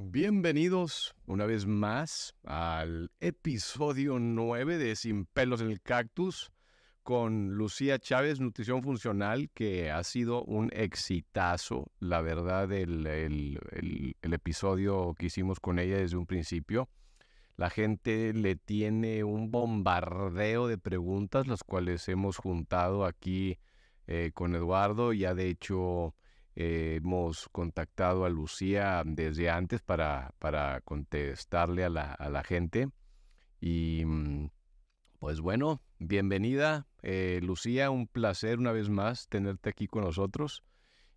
Bienvenidos una vez más al episodio 9 de Sin pelos en el cactus con Lucía Chávez, Nutrición Funcional, que ha sido un exitazo, la verdad, el, episodio que hicimos con ella desde un principio. La gente le tiene un bombardeo de preguntas, las cuales hemos juntado aquí eh, con Eduardo. Ya de hecho eh, hemos contactado a Lucía desde antes para, para contestarle a la, a la gente. Y mm, pues bueno, bienvenida eh, Lucía, un placer una vez más tenerte aquí con nosotros.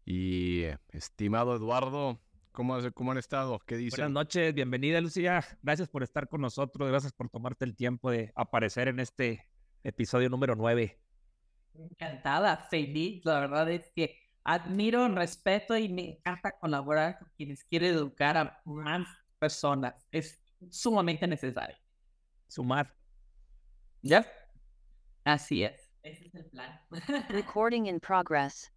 Y eh, estimado Eduardo, ¿cómo, ¿cómo, han estado? ¿Qué dicen? Buenas noches, bienvenida Lucía. Gracias por estar con nosotros, gracias por tomarte el tiempo de aparecer en este episodio número 9. Encantada, feliz, la verdad es que admiro, respeto y me encanta colaborar con quienes quieren educar a más personas. Es sumamente necesario. Sumar. ¿Ya? Así es. Ese es el plan. Recording in progress.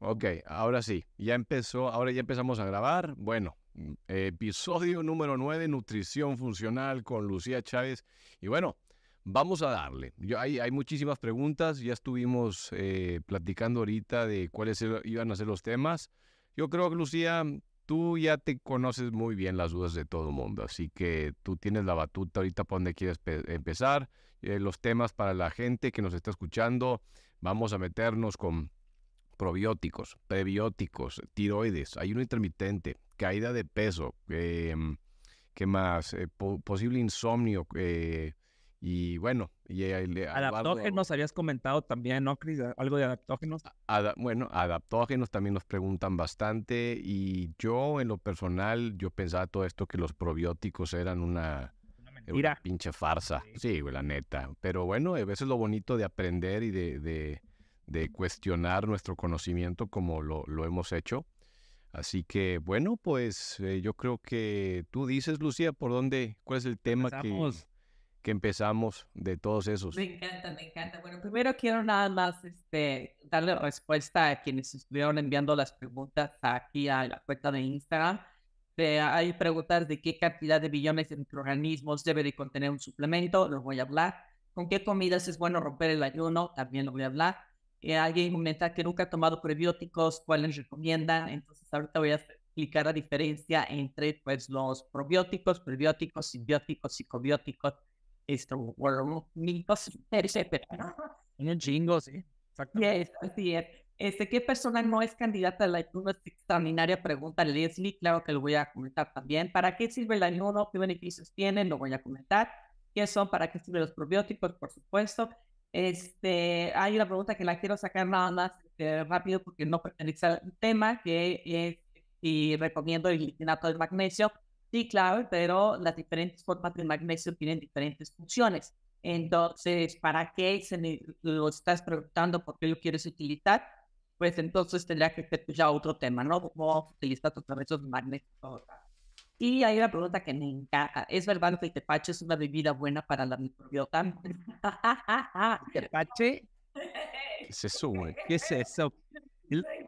Ok, ahora sí. Ya empezó, ahora ya empezamos a grabar. Bueno, mm, episodio número 9, nutrición funcional con Lucía Chávez. Y bueno, Vamos a darle. hay, muchísimas preguntas. Ya estuvimos eh, platicando ahorita de cuáles iban a ser los temas. Yo creo que, Lucía, tú ya te conoces muy bien las dudas de todo el mundo. Así que tú tienes la batuta ahorita para donde quieres empezar. Eh, los temas para la gente que nos está escuchando. Vamos a meternos con probióticos, prebióticos, tiroides, ayuno intermitente, caída de peso. Em, ¿Qué más? Eh, posible insomnio y bueno, y, adaptógenos habías comentado también, ¿no, Cris? Algo de adaptógenos. bueno, adaptógenos también nos preguntan bastante y yo en lo personal, yo pensaba todo esto que los probióticos eran una, eh, pinche farsa, sí. la neta. Pero bueno, a veces lo bonito de aprender y de, cuestionar nuestro conocimiento como lo, hemos hecho. Así que bueno, pues eh, yo creo que tú dices, Lucía, por dónde, cuál es el pues tema que que empezamos de todos esos? Me encanta, me encanta. Bueno, primero quiero nada más este, darle respuesta a quienes estuvieron enviando las preguntas aquí a la cuenta de Instagram. Eh, hay preguntas de qué cantidad de billones de microorganismos debe de contener un suplemento, los voy a hablar. ¿Con qué comidas es bueno romper el ayuno? También lo voy a hablar. Eh, alguien comenta que nunca ha tomado prebióticos, ¿cuáles recomienda? Entonces ahorita voy a explicar la diferencia entre pues, los probióticos, prebióticos, simbióticos, psicobióticos este, ¿Qué persona no es candidata a la ayuno? Extraordinaria pregunta Leslie, claro que lo voy a comentar también. ¿Para qué sirve la ayuno? ¿Qué beneficios tiene? Lo voy a comentar. ¿Qué son? ¿Para qué sirven los probióticos? Por supuesto. Este, hay una pregunta que la quiero sacar nada más este, rápido porque no pertenece al tema, que es si recomiendo el glicinato de magnesio Sí, claro, pero las diferentes formas de magnesio tienen diferentes funciones. Entonces, ¿para qué se lo estás preguntando por qué lo quieres utilizar? Pues entonces tendría que ser pues, ya otro tema, ¿no? ¿Cómo utilizar otra vez los magnesios? Y hay una pregunta que me encanta. ¿Es verdad que el tepache es una bebida buena para la microbiota? ¿Tepache? ¿Qué es eso, ¿Qué es eso?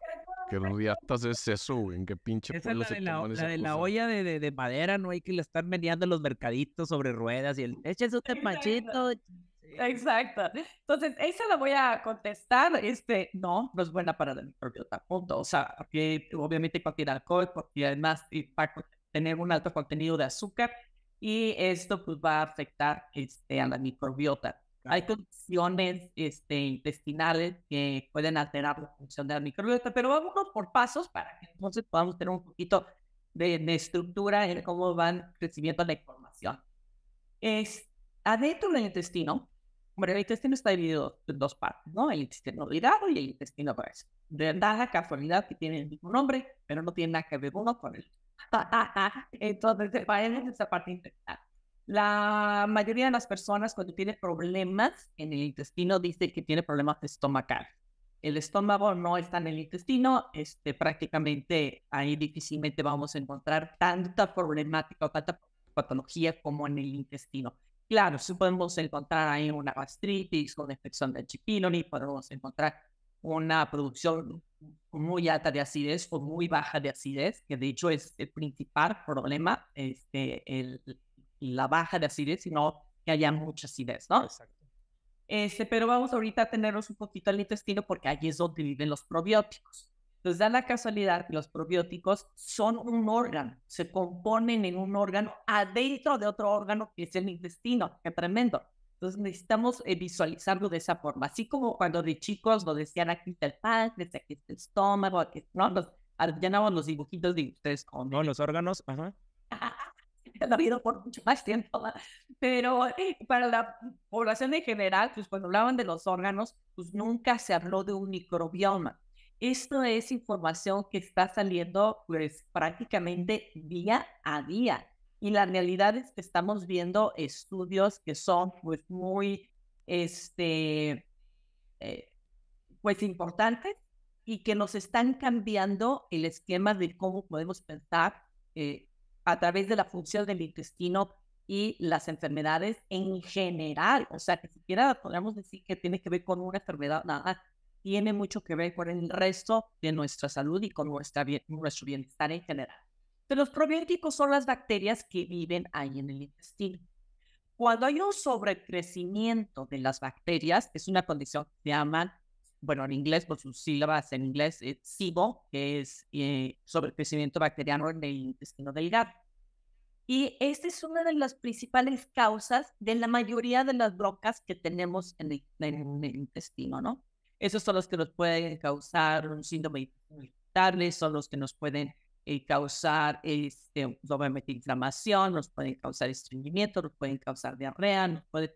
Que los diatas se, suben, que pinche la, de la, olla de, madera, no hay que le están meneando los mercaditos sobre ruedas y el es un tepachito. Exacto. Entonces, esa la voy a contestar. Este, no, no es buena para el microbiota, O sea, aquí obviamente contiene alcohol, porque además para tener un alto contenido de azúcar y esto pues va a afectar este, a la microbiota. Hay condiciones este, intestinales que pueden alterar la función de la microbiota, pero vámonos por pasos para que entonces podamos tener un poquito de, estructura en cómo van recibiendo la información. Es, adentro del intestino, bueno, el intestino está dividido en dos partes, ¿no? El intestino delgado y el intestino grueso. De verdad, casualidad que tiene el mismo nombre, pero no tiene nada que ver uno con el Entonces, para él es esa parte intestinal. La mayoría de las personas cuando tiene problemas en el intestino dice que tiene problemas estomacales. El estómago no está en el intestino, este, prácticamente ahí difícilmente vamos a encontrar tanta problemática o tanta patología como en el intestino. Claro, si podemos encontrar ahí una gastritis, una infección de H. pylori, podemos encontrar una producción muy alta de acidez o muy baja de acidez, que de hecho es el principal problema, este, el, la baja de acidez, sino que haya mucha acidez, ¿no? Exacto. Este, pero vamos ahorita a tenerlos un poquito al intestino porque allí es donde viven los probióticos. Entonces da la casualidad que los probióticos son un órgano, se componen en un órgano adentro de otro órgano que es el intestino, qué tremendo. Entonces necesitamos eh, visualizarlo de esa forma, así como cuando de chicos lo decían aquí está el páncreas, aquí está el estómago, aquí, ¿no? Los, llenábamos los dibujitos de ustedes con... No, los órganos, ajá han habido por mucho más tiempo, pero para la población en general, pues cuando hablaban de los órganos, pues nunca se habló de un microbioma. Esto es información que está saliendo pues prácticamente día a día. Y la realidad es que estamos viendo estudios que son pues muy, este, eh, pues importantes y que nos están cambiando el esquema de cómo podemos pensar eh, a través de la función del intestino y las enfermedades en general. O sea, que siquiera podríamos decir que tiene que ver con una enfermedad, nada, tiene mucho que ver con el resto de nuestra salud y con nuestra, nuestro bienestar en general. Pero los probióticos son las bacterias que viven ahí en el intestino. Cuando hay un sobrecrecimiento de las bacterias, es una condición que se llama bueno, en inglés, por sus sílabas en inglés, es eh, SIBO, que es eh, sobre crecimiento bacteriano en el intestino delgado. Y esta es una de las principales causas de la mayoría de las brocas que tenemos en el, intestino, ¿no? Esos son los que nos pueden causar un síndrome irritable, son los que nos pueden eh, causar, este, obviamente, inflamación, nos pueden causar estreñimiento, nos pueden causar diarrea, nos puede...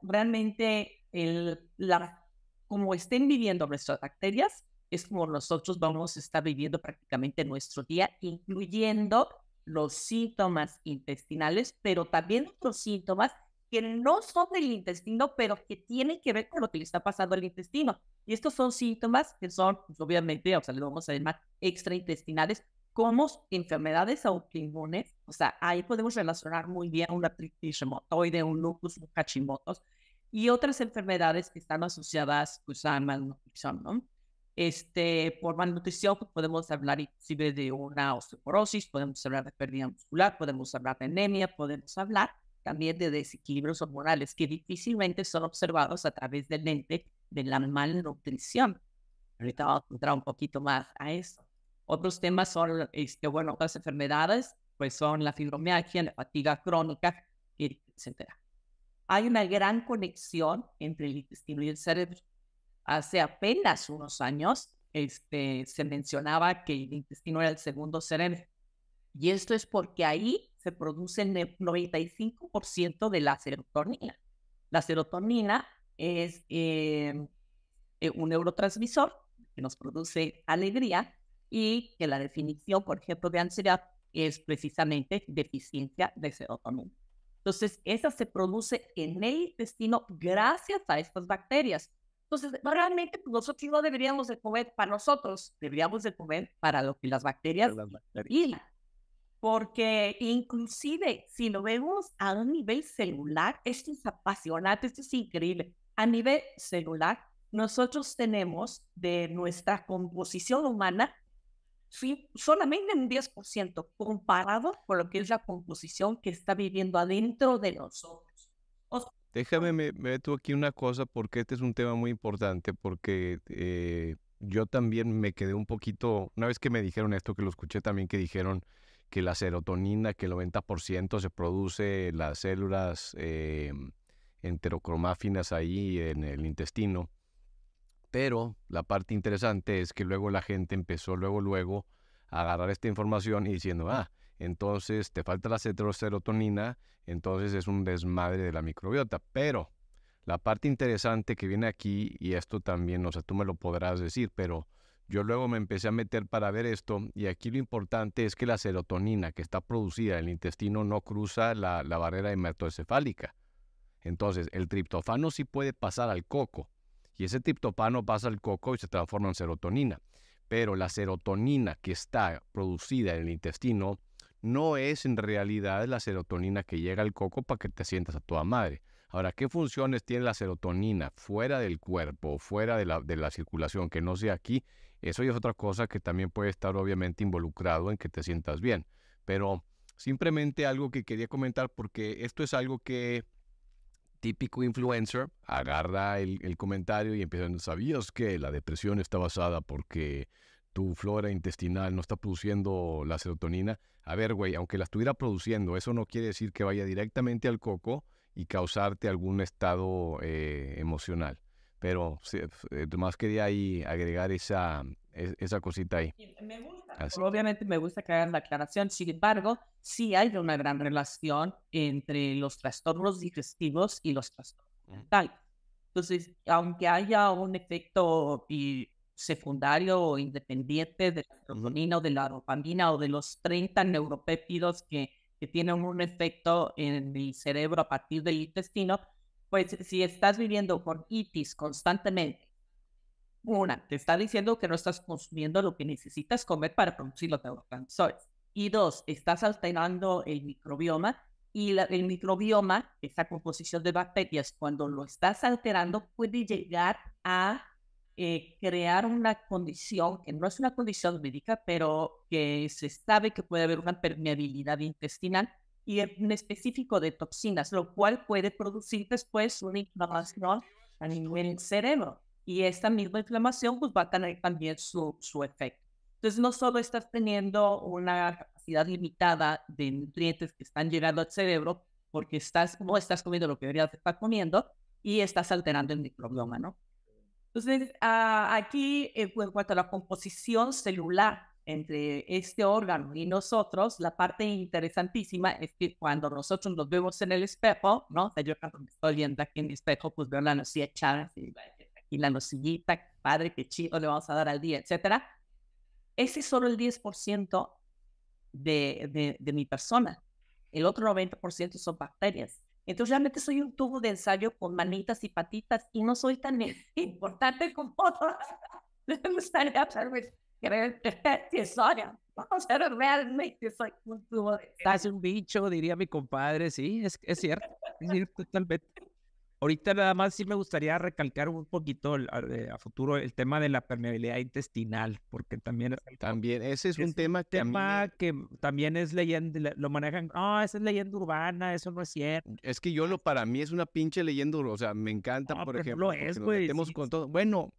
Realmente el, la como estén viviendo nuestras bacterias, es como nosotros vamos a estar viviendo prácticamente nuestro día, incluyendo los síntomas intestinales, pero también otros síntomas que no son del intestino, pero que tienen que ver con lo que le está pasando al intestino. Y estos son síntomas que son, pues, obviamente, o sea, vamos a llamar extraintestinales, como enfermedades autoinmunes. O sea, ahí podemos relacionar muy bien una artritis remotoide, un lupus, un cachimotos, y otras enfermedades que están asociadas con pues, a malnutrición, ¿no? Este, por malnutrición pues, podemos hablar inclusive de una osteoporosis, podemos hablar de pérdida muscular, podemos hablar de anemia, podemos hablar también de desequilibrios hormonales que difícilmente son observados a través del lente de la malnutrición. Ahorita vamos a entrar un poquito más a eso. Otros temas son, este, bueno, otras enfermedades, pues son la fibromialgia, la fatiga crónica, etcétera hay una gran conexión entre el intestino y el cerebro. Hace apenas unos años este, se mencionaba que el intestino era el segundo cerebro. Y esto es porque ahí se produce el 95% de la serotonina. La serotonina es em, eh, un neurotransmisor que nos produce alegría y que la definición, por ejemplo, de ansiedad es precisamente deficiencia de serotonina. Entonces, esa se produce en el intestino gracias a estas bacterias. Entonces, realmente pues, nosotros no deberíamos de comer para nosotros, deberíamos de comer para lo que las bacterias, las Porque inclusive si lo vemos a un nivel celular, esto es apasionante, esto es increíble. A nivel celular, nosotros tenemos de nuestra composición humana ¿sí? solamente un 10% comparado con lo que es la composición que está viviendo adentro de nosotros. Déjame, me meto aquí una cosa porque este es un tema muy importante, porque eh, yo también me quedé un poquito, una vez que me dijeron esto, que lo escuché también, que dijeron que la serotonina, que el 90% se produce en las células em, enterocromáfinas ahí en el intestino, pero la parte interesante es que luego la gente empezó luego, luego a agarrar esta información y diciendo, ah, entonces te falta la serotonina, entonces es un desmadre de la microbiota. Pero la parte interesante que viene aquí, y esto también, o sea, tú me lo podrás decir, pero yo luego me empecé a meter para ver esto, y aquí lo importante es que la serotonina que está producida en el intestino no cruza la, la barrera hematoencefálica. Entonces, el triptofano sí puede pasar al coco, y ese triptopano pasa al coco y se transforma en serotonina. Pero la serotonina que está producida en el intestino no es en realidad la serotonina que llega al coco para que te sientas a toda madre. Ahora, ¿qué funciones tiene la serotonina fuera del cuerpo, fuera de la, de la circulación, que no sea aquí? Eso ya es otra cosa que también puede estar obviamente involucrado en que te sientas bien. Pero simplemente algo que quería comentar porque esto es algo que típico influencer agarra el, comentario y empieza, ¿sabías que la depresión está basada porque tu flora intestinal no está produciendo la serotonina? A ver, güey, aunque la estuviera produciendo, eso no quiere decir que vaya directamente al coco y causarte algún estado eh, emocional. Pero más eh, más quería ahí agregar esa, esa cosita ahí. obviamente me gusta que hagan la aclaración, sin embargo, sí hay una gran relación entre los trastornos digestivos y los trastornos mentales. Entonces, aunque haya un efecto secundario o independiente de la serotonina o de la dopamina o de los 30 neuropéptidos que, que, tienen un efecto en el cerebro a partir del intestino, pues si estás viviendo con itis constantemente una, te está diciendo que no estás consumiendo lo que necesitas comer para producir los neurotransmisores. Y dos, estás alterando el microbioma y el microbioma, esa composición de bacterias, cuando lo estás alterando puede llegar a eh, crear una condición que no es una condición médica, pero que se sabe que puede haber una permeabilidad intestinal y en específico de toxinas, lo cual puede producir después una inflamación a el cerebro y esta misma inflamación pues va a tener también su, su efecto. Entonces no solo estás teniendo una capacidad limitada de nutrientes que están llegando al cerebro porque estás, no estás comiendo lo que deberías estar comiendo y estás alterando el microbioma, ¿no? Entonces, ah, aquí en cuanto a la composición celular entre este órgano y nosotros, la parte interesantísima es que cuando nosotros nos vemos en el espejo, ¿no? yo cuando me estoy viendo aquí en el espejo, pues veo la echada, así, y la nocillita, padre, qué chido le vamos a dar al día, etcétera. Ese es solo el 10% de, de, de mi persona. El otro 90% son bacterias. Entonces realmente soy un tubo de ensayo con manitas y patitas y no soy tan importante como todas. Me gustaría Vamos a ver, realmente soy un tubo de ensayo. Estás un bicho, diría mi compadre. Sí, es, cierto. Es cierto, totalmente. Ahorita nada más sí me gustaría recalcar un poquito a, futuro el tema de la permeabilidad intestinal, porque también... también, ese es, un tema, que, que... también es leyenda, lo manejan, ah, esa es leyenda urbana, eso no es cierto. Es que yo lo, para mí es una pinche leyenda, o sea, me encanta, por ejemplo, lo es, con todo. Bueno,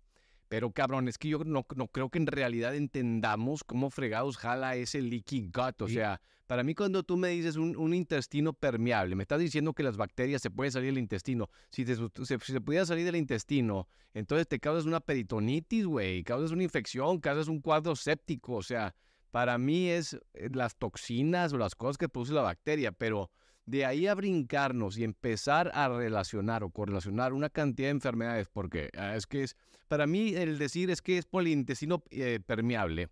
pero cabrón, es que yo no, creo que en realidad entendamos cómo fregados jala ese leaky gut. O sea, para mí cuando tú me dices un, intestino permeable, me estás diciendo que las bacterias se pueden salir del intestino. Si, se, si se pudiera salir del intestino, entonces te causas una peritonitis, güey. Causas una infección, causas un cuadro séptico. O sea, para mí es eh, las toxinas o las cosas que produce la bacteria, pero de ahí a brincarnos y empezar a relacionar o correlacionar una cantidad de enfermedades, porque ah, es que es, para mí el decir es que es poliintestino eh, permeable,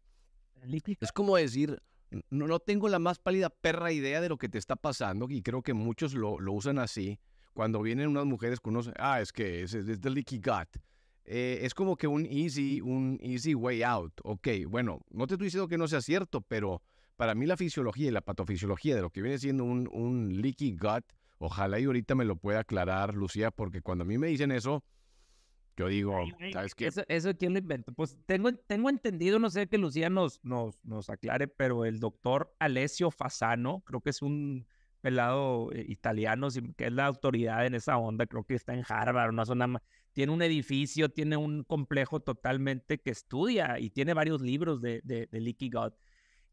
es como decir, no, tengo la más pálida perra idea de lo que te está pasando y creo que muchos lo, usan así, cuando vienen unas mujeres con unos, ah, es que es, es, es leaky gut. Eh, es como que un easy, un easy way out. Ok, bueno, no te estoy diciendo que no sea cierto, pero para mí la fisiología y la patofisiología de lo que viene siendo un, un leaky gut, ojalá y ahorita me lo pueda aclarar, Lucía, porque cuando a mí me dicen eso, yo digo, ¿sabes qué? Eso, eso quién lo inventó. Pues tengo, tengo entendido, no sé que Lucía nos, nos, nos aclare, pero el doctor Alessio Fasano, creo que es un pelado eh, italiano, que es la autoridad en esa onda, creo que está en Harvard, una zona tiene un edificio, tiene un complejo totalmente que estudia y tiene varios libros de, de, Leaky God.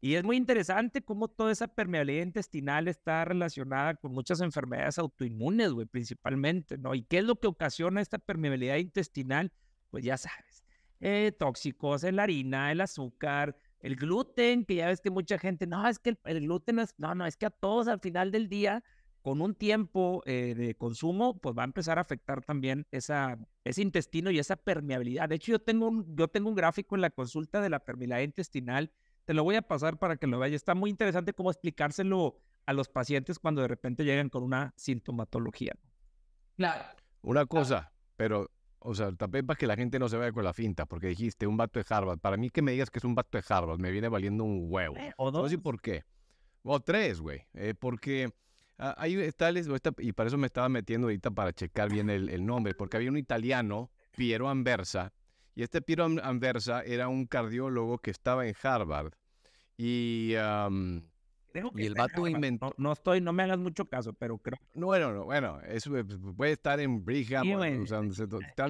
Y es muy interesante cómo toda esa permeabilidad intestinal está relacionada con muchas enfermedades autoinmunes, güey, principalmente, ¿no? ¿Y qué es lo que ocasiona esta permeabilidad intestinal? Pues ya sabes, eh, tóxicos, la harina, el azúcar, el gluten, que ya ves que mucha gente, no, es que el, gluten es, no, no, es que a todos al final del día, con un tiempo eh, de consumo, pues va a empezar a afectar también esa, ese intestino y esa permeabilidad. De hecho, yo tengo un, yo tengo un gráfico en la consulta de la permeabilidad intestinal te lo voy a pasar para que lo veas. Está muy interesante cómo explicárselo a los pacientes cuando de repente llegan con una sintomatología. Claro. Una cosa, pero, o sea, también para que la gente no se vaya con la finta, porque dijiste un vato de Harvard. Para mí que me digas que es un vato de Harvard me viene valiendo un huevo. Eh, o dos. No sé por qué. O tres, güey. Eh, porque... ahí está, tales, y para eso me estaba metiendo ahorita para checar bien el nombre, porque había un italiano, Piero Anversa, y este Peter Anversa era un cardiólogo que estaba en Harvard. Y, y el vato inventó. No, estoy, no me hagas mucho caso, pero creo. No, bueno, no, bueno, eso puede estar en Brigham. o sea,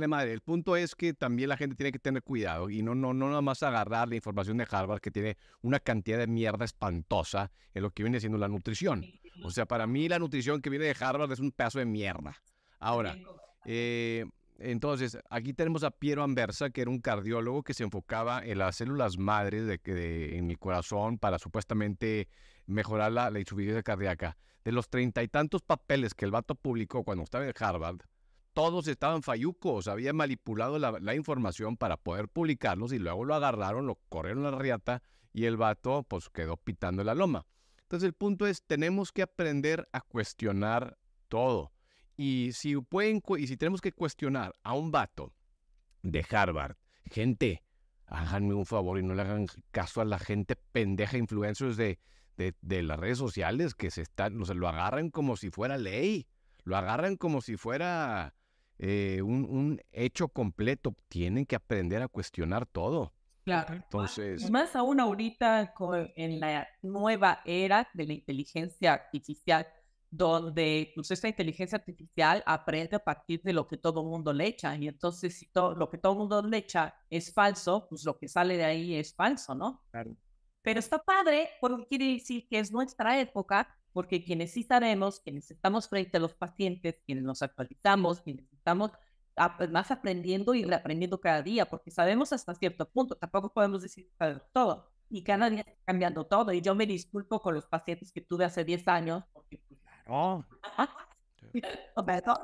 eh. madre. El punto es que también la gente tiene que tener cuidado y no, no, no nada más agarrar la información de Harvard, que tiene una cantidad de mierda espantosa en lo que viene siendo la nutrición. O sea, para mí la nutrición que viene de Harvard es un pedazo de mierda. Ahora, eh, entonces, aquí tenemos a Piero Anversa, que era un cardiólogo que se enfocaba en las células madres de, en el corazón para supuestamente mejorar la, insuficiencia cardíaca. De los treinta y tantos papeles que el vato publicó cuando estaba en Harvard, todos estaban fallucos, había manipulado la, información para poder publicarlos y luego lo agarraron, lo corrieron a la riata y el vato pues quedó pitando la loma. Entonces el punto es, tenemos que aprender a cuestionar todo. Y si, pueden, y si tenemos que cuestionar a un vato de Harvard, gente, háganme un favor y no le hagan caso a la gente pendeja, influencers de, las redes sociales que se están, lo agarran como si fuera ley, lo agarran como si fuera eh, un, hecho completo. Tienen que aprender a cuestionar todo. Claro. Entonces. Más aún ahorita en la nueva era de la inteligencia artificial donde pues, esta inteligencia artificial aprende a partir de lo que todo el mundo le echa. Y entonces, si todo, lo que todo el mundo le echa es falso, pues lo que sale de ahí es falso, ¿no? Claro. Pero está padre porque quiere decir que es nuestra época, porque quienes sí sabemos, quienes estamos frente a los pacientes, quienes nos actualizamos, quienes estamos más aprendiendo y reaprendiendo cada día, porque sabemos hasta cierto punto, tampoco podemos decir todo. Y cada día está cambiando todo. Y yo me disculpo con los pacientes que tuve hace 10 años, porque no. Oh. Pues, la verdad.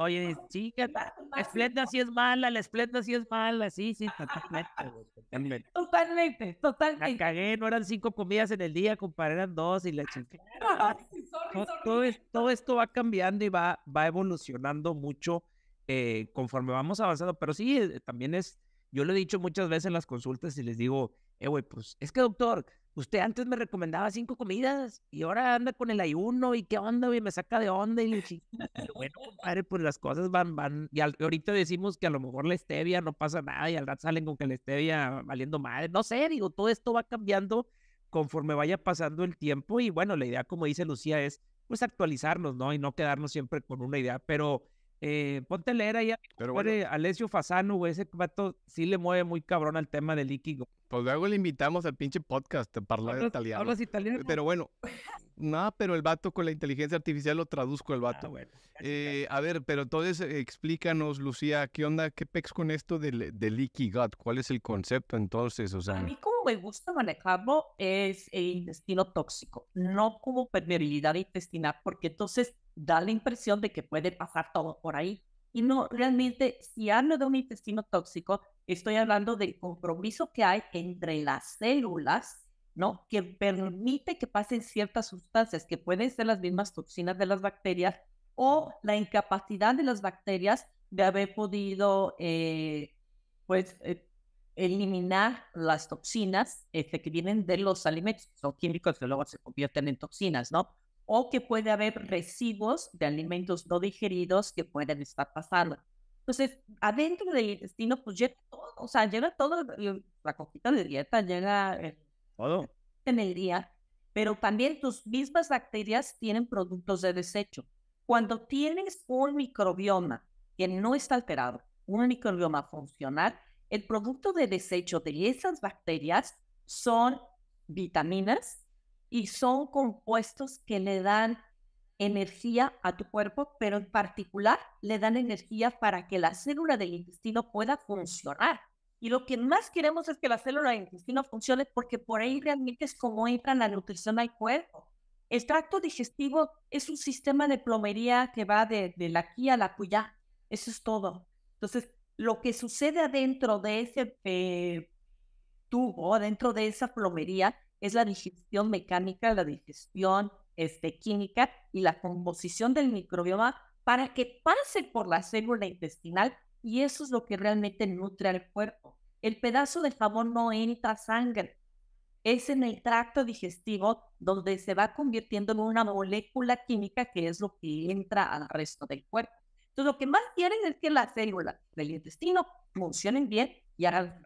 oye, chica, la esplenda sí es mala, la esplenda sí es mala, sí, sí, totalmente. Totalmente, totalmente. cagué, no eran cinco comidas en el día, compadre, eran dos y la ah, Todo, esto va cambiando y va, va evolucionando mucho eh, conforme vamos avanzando, pero sí, eh, también es, yo lo he dicho muchas veces en las consultas y les digo, eh, güey, pues es que doctor, usted antes me recomendaba cinco comidas y ahora anda con el ayuno y qué onda, y me saca de onda y bueno, compadre, pues las cosas van, van, y ahorita decimos que a lo mejor la stevia no pasa nada y al rato salen con que la stevia valiendo madre, no sé, digo, todo esto va cambiando conforme vaya pasando el tiempo y bueno, la idea, como dice Lucía, es pues actualizarnos, ¿no? Y no quedarnos siempre con una idea, pero eh, ponte a leer ahí a Alessio Fasano, Ese vato sí le mueve muy cabrón al tema del líquido. Pues luego le invitamos al pinche podcast a hablar italiano. Pero bueno, nada, pero el vato con la inteligencia artificial lo traduzco el ah, vato. Eh, a ver, pero entonces eh, explícanos, Lucía, ¿qué onda? ¿Qué pex con esto del, del ¿Cuál es el concepto entonces? O sea, a mí como me gusta manejarlo es el intestino tóxico, no como permeabilidad intestinal, porque entonces da la impresión de que puede pasar todo por ahí. Y no, realmente, si hablo de un intestino tóxico, estoy hablando del compromiso que hay entre las células, ¿no? Que permite que pasen ciertas sustancias, que pueden ser las mismas toxinas de las bacterias o la incapacidad de las bacterias de haber podido, eh, pues, eh, eliminar las toxinas este, que vienen de los alimentos, son químicos que luego se convierten en toxinas, ¿no? o que puede haber residuos de alimentos no digeridos que pueden estar pasando. Entonces, adentro del intestino, pues llega todo, o sea, llega todo, eh, la coquita de dieta llega eh, todo en el día, pero también tus mismas bacterias tienen productos de desecho. Cuando tienes un microbioma que no está alterado, un microbioma funcional, el producto de desecho de esas bacterias son vitaminas, y son compuestos que le dan energía a tu cuerpo, pero en particular le dan energía para que la célula del intestino pueda funcionar. Y lo que más queremos es que la célula del intestino funcione porque por ahí realmente es como entra la nutrición al cuerpo. El tracto digestivo es un sistema de plomería que va de, la aquí a la cuya. Eso es todo. Entonces, lo que sucede adentro de ese eh, tubo, adentro de esa plomería, es la digestión mecánica, la digestión este, química y la composición del microbioma para que pase por la célula intestinal y eso es lo que realmente nutre al cuerpo. El pedazo de jabón no entra sangre, es en el tracto digestivo donde se va convirtiendo en una molécula química que es lo que entra al resto del cuerpo. Entonces, lo que más quieren es que las células del intestino funcionen bien y hagan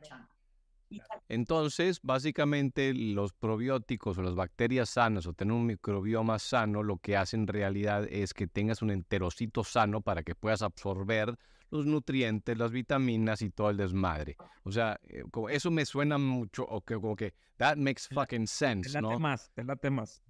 entonces, básicamente los probióticos o las bacterias sanas o tener un microbioma sano, lo que hacen en realidad es que tengas un enterocito sano para que puedas absorber los nutrientes, las vitaminas y todo el desmadre. O sea, eh, eso me suena mucho, o que, como que, that makes fucking sense, late más, te late más.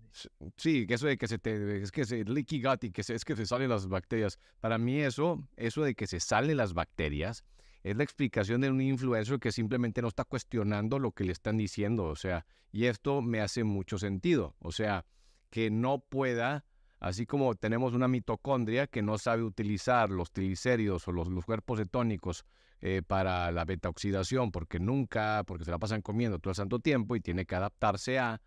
Sí, que eso de que se te, es que se leaky gut que es que se salen las bacterias. Para mí eso, eso de que se salen las bacterias, es la explicación de un influencer que simplemente no está cuestionando lo que le están diciendo, o sea, y esto me hace mucho sentido, o sea, que no pueda, así como tenemos una mitocondria que no sabe utilizar los triglicéridos o los, cuerpos cetónicos eh, para la beta oxidación, porque nunca, porque se la pasan comiendo todo el santo tiempo y tiene que adaptarse a,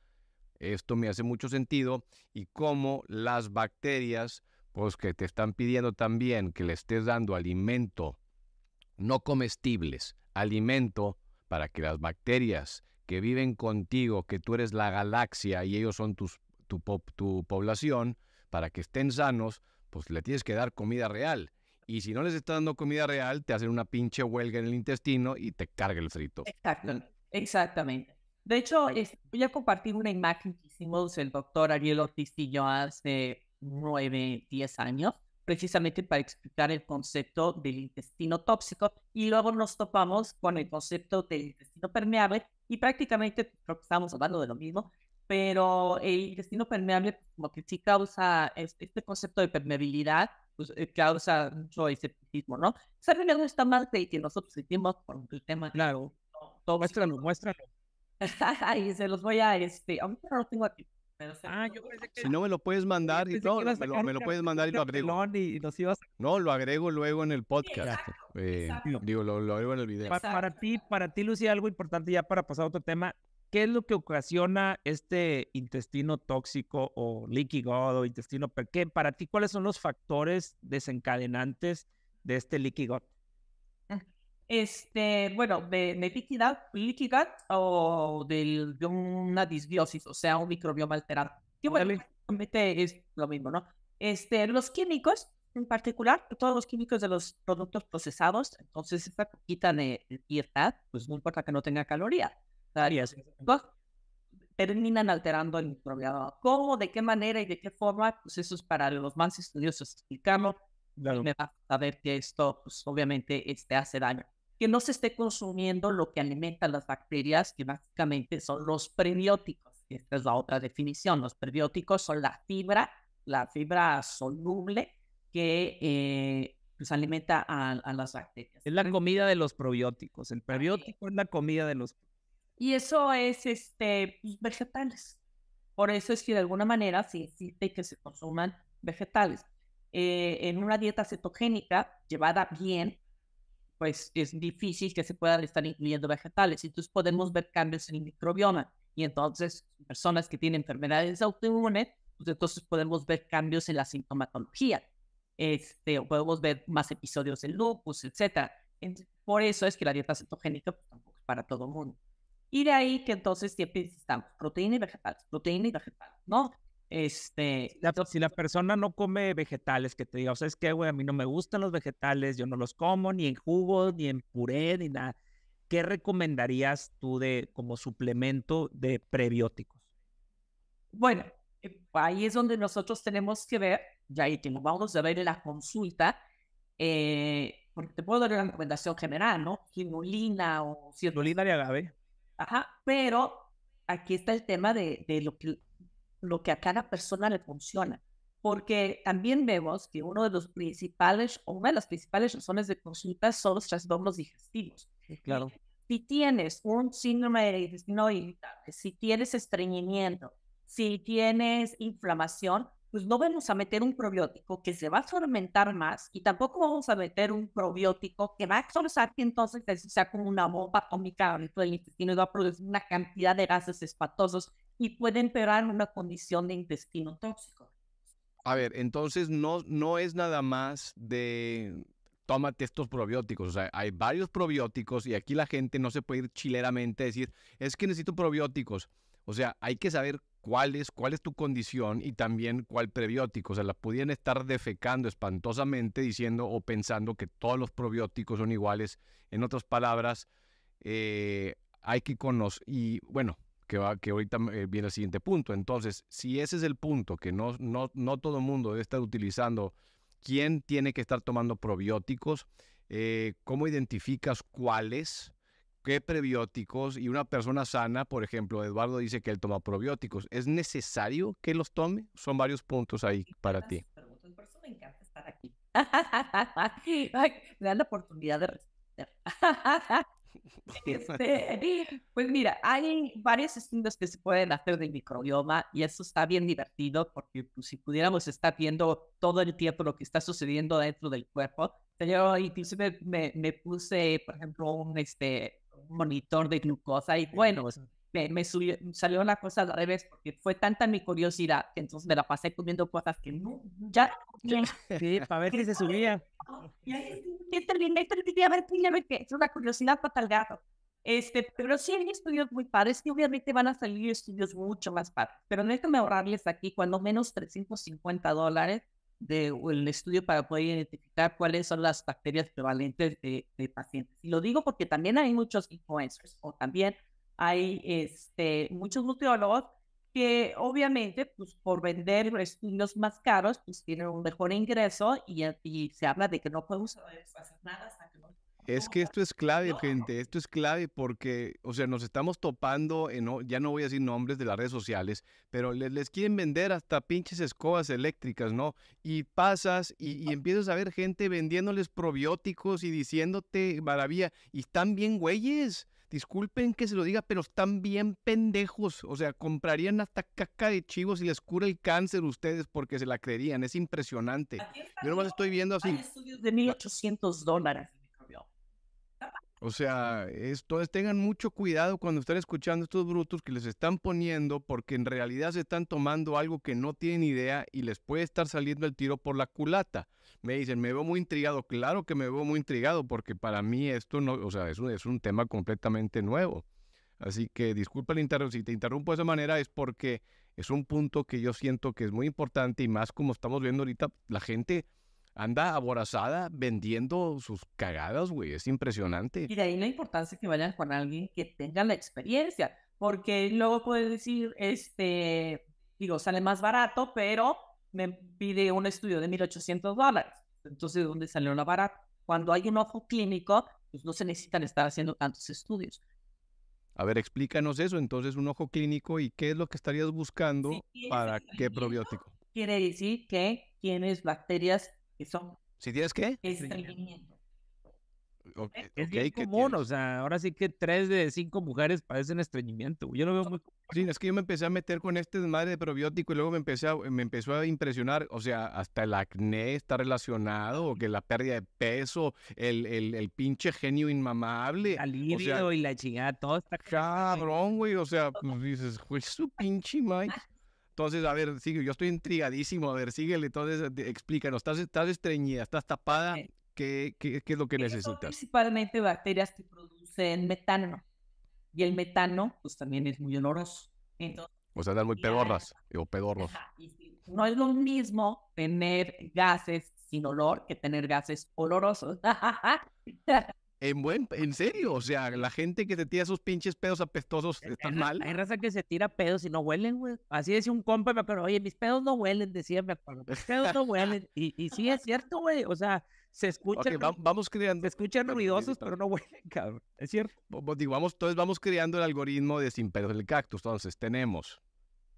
esto me hace mucho sentido, y como las bacterias, pues que te están pidiendo también que le estés dando alimento no comestibles, alimento para que las bacterias que viven contigo, que tú eres la galaxia y ellos son tus, tu, tu población, para que estén sanos, pues le tienes que dar comida real. Y si no les estás dando comida real, te hacen una pinche huelga en el intestino y te carga el frito. Exactamente, exactamente. De hecho, este, voy a compartir una imagen que hicimos el doctor Ariel Ortiz y yo hace nueve, diez años, precisamente para explicar el concepto del intestino tóxico y luego nos topamos con el concepto del intestino permeable y prácticamente creo que estamos hablando de lo mismo, pero el intestino permeable pues, como que sí causa este concepto de permeabilidad, pues eh, causa mucho escepticismo, ¿no? Saben me gusta más de que nosotros sentimos por el tema. Claro. muéstranos, muéstranos. muéstralo. y se los voy a, este, mí no lo tengo aquí, Ah, si no me lo puedes mandar, y, todo, me, lo, puedes mandar y lo agrego. No, lo agrego luego en el podcast. Eh, digo, lo, agrego en el video. para ti, para ti, Lucía, algo importante ya para pasar a otro tema. ¿Qué es lo que ocasiona este intestino tóxico o líquido o intestino? ¿Qué, para ti, cuáles son los factores desencadenantes de este líquido este, bueno, de, de líquida o de, una disbiosis, o sea, un microbioma alterado. Que bueno, es lo mismo, ¿no? Este, los químicos, en particular, todos los químicos de los productos procesados, entonces se quitan el dieta, pues no importa que no tenga caloría. Pero Terminan alterando el microbioma. ¿Cómo, de qué manera y de qué forma? Pues eso es para los más estudiosos explicarlo. Claro. Me va a saber que esto, pues obviamente, este hace daño que no se esté consumiendo lo que alimenta las bacterias, que básicamente son los prebióticos. Esta es la otra definición. Los prebióticos son la fibra, la fibra soluble que eh, pues, alimenta a, las bacterias. Es la comida de los probióticos. El prebiótico es la comida de los. Y eso es este pues, vegetales. Por eso es que de alguna manera se existe que se consuman vegetales. Eh, en una dieta cetogénica llevada bien, pues es difícil que se puedan estar incluyendo vegetales. Entonces podemos ver cambios en el microbioma. Y entonces, personas que tienen enfermedades autoinmunes, pues entonces podemos ver cambios en la sintomatología. Este, podemos ver más episodios de lupus, etc. por eso es que la dieta cetogénica pues, tampoco es para todo el mundo. Y de ahí que entonces siempre necesitamos proteína y vegetales, proteína y vegetales, ¿no? Este, si la persona no come vegetales, que te diga, o sea, es que, güey, a mí no me gustan los vegetales, yo no los como ni en jugo, ni en puré, ni nada. ¿Qué recomendarías tú de como suplemento de prebióticos? Bueno, eh, ahí es donde nosotros tenemos que ver, ya ahí que vamos a ver en la consulta, eh, porque te puedo dar una recomendación general, ¿no? Quinolina o... Quinolina de agave. Ajá, pero aquí está el tema de lo que lo que a cada persona le funciona. Porque también vemos que uno de los principales, o una de las principales razones de consulta son los trastornos digestivos. claro. Si tienes un síndrome de intestino irritable, si tienes estreñimiento, si tienes inflamación, pues no vamos a meter un probiótico que se va a fermentar más y tampoco vamos a meter un probiótico que va a causar que entonces sea como una bomba atómica dentro del intestino y va a producir una cantidad de gases espantosos y puede empeorar una condición de intestino tóxico. A ver, entonces no, no es nada más de tómate estos probióticos. O sea, hay varios probióticos y aquí la gente no se puede ir chileramente a decir, es que necesito probióticos. O sea, hay que saber cuál es, cuál es tu condición y también cuál prebiótico. O sea, la pudieran estar defecando espantosamente diciendo o pensando que todos los probióticos son iguales. En otras palabras, eh, hay que conocer. Y bueno, que, va, que ahorita eh, viene el siguiente punto. Entonces, si ese es el punto, que no, no, no todo el mundo debe estar utilizando, ¿quién tiene que estar tomando probióticos? Eh, ¿Cómo identificas cuáles? ¿Qué prebióticos? Y una persona sana, por ejemplo, Eduardo dice que él toma probióticos. ¿Es necesario que los tome? Son varios puntos ahí para ti. Por eso me encanta estar aquí. me dan la oportunidad de responder. Este, pues mira, hay varios estudios que se pueden hacer del microbioma y eso está bien divertido porque pues, si pudiéramos estar viendo todo el tiempo lo que está sucediendo dentro del cuerpo, yo inclusive me, me puse, por ejemplo, un este, monitor de glucosa y bueno, me, subió, salió la cosa al revés, porque fue tanta mi curiosidad que entonces me la pasé comiendo cosas que no, ya. Sí, para ver si se subía. Y terminé, terminé, a ver, que es una curiosidad para tal gato. Este, pero sí hay estudios muy padres que obviamente van a salir estudios mucho más padres. Pero me ahorrarles aquí cuando menos 350 dólares del estudio para poder identificar cuáles son las bacterias prevalentes de, de pacientes. Y lo digo porque también hay muchos influencers o también hay este, muchos nutriólogos que obviamente, pues por vender estudios más caros, pues tienen un mejor ingreso y, eh, se habla de que no podemos hacer nada Es que esto es clave, gente, esto es clave porque, o sea, nos estamos topando, en, ya no voy a decir nombres de las redes sociales, pero les, quieren vender hasta pinches escobas eléctricas, ¿no? Y pasas y, y empiezas a ver gente vendiéndoles probióticos y diciéndote maravilla, y están bien güeyes disculpen que se lo diga, pero están bien pendejos. O sea, comprarían hasta caca de chivos y les cura el cáncer ustedes porque se la creerían. Es impresionante. Yo más estoy viendo así. de 1.800 dólares. O sea, esto, tengan mucho cuidado cuando están escuchando estos brutos que les están poniendo porque en realidad se están tomando algo que no tienen idea y les puede estar saliendo el tiro por la culata. Me dicen, me veo muy intrigado. Claro que me veo muy intrigado porque para mí esto no, o sea, es un, es un tema completamente nuevo. Así que disculpa el interrumpo, si te interrumpo de esa manera es porque es un punto que yo siento que es muy importante y más como estamos viendo ahorita, la gente anda aborazada vendiendo sus cagadas, güey. Es impresionante. Y de ahí la importancia que vayan con alguien que tenga la experiencia, porque luego puedes decir, este, digo, sale más barato, pero me pide un estudio de 1.800 dólares. Entonces, dónde salió la barata? Cuando hay un ojo clínico, pues no se necesitan estar haciendo tantos estudios. A ver, explícanos eso. Entonces, un ojo clínico y qué es lo que estarías buscando para qué probiótico. Quiere decir que tienes bacterias son... ¿Si tienes qué? Estreñimiento. es bien común, o sea, ahora sí que tres de cinco mujeres padecen estreñimiento. Yo lo veo muy Sí, es que yo me empecé a meter con este madre de probiótico y luego me, empecé a, me empezó a impresionar, o sea, hasta el acné está relacionado, o que la pérdida de peso, el, el, pinche genio inmamable. El o y la chingada, todo está... Cabrón, güey, o sea, pues dices, güey, su pinche Mike. Entonces, a ver, sigue, yo estoy intrigadísimo, a ver, síguele, entonces explícanos, estás, estás estreñida, estás tapada, ¿qué, qué, qué, es lo que necesitas? principalmente bacterias que producen metano, y el metano, pues también es muy oloroso. o sea, dan muy pedorras, o pedorros. No es lo mismo tener gases sin olor que tener gases olorosos. En buen, en serio, o sea, la gente que te tira esos pinches pedos apestosos están mal. Hay raza que se tira pedos y no huelen, güey. Así decía un compa, pero oye, mis pedos no huelen, decía, me mis pedos no huelen. Y, sí es cierto, güey, o sea, se escuchan, vamos creando, se escuchan ruidosos, pero no huelen, cabrón, es cierto. Digo, vamos, entonces vamos creando el algoritmo de sin pedos del cactus. Entonces, tenemos,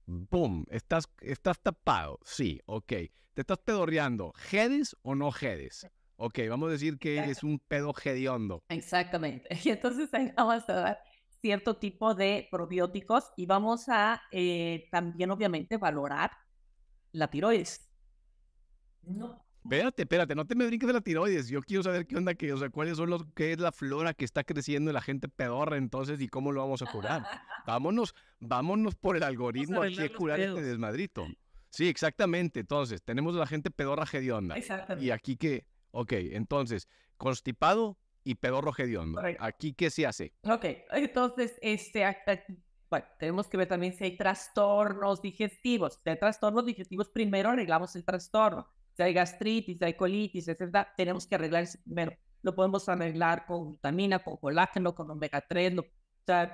boom, estás, estás tapado, sí, ok. Te estás pedoreando. ¿Hedes o no jedes? Ok, vamos a decir que es un pedo hediondo. Exactamente. Y entonces ahí vamos a dar cierto tipo de probióticos y vamos a eh, también, obviamente, valorar la tiroides. No. Espérate, espérate, no te me brinques de la tiroides. Yo quiero saber qué onda, que, o sea, cuáles son los, qué es la flora que está creciendo en la gente pedorra entonces y cómo lo vamos a curar. vámonos, vámonos por el algoritmo aquí a curar este desmadrito. Sí, exactamente. Entonces, tenemos a la gente pedorra hedionda. Exactamente. Y aquí que Ok, entonces, constipado y pedorro ¿Aquí qué se hace? Ok, entonces, este, tenemos que ver también si hay trastornos digestivos. Si hay trastornos digestivos, primero arreglamos el trastorno. Si hay gastritis, si hay colitis, etc., tenemos que arreglar primero. Lo podemos arreglar con vitamina, con colágeno, con omega 3,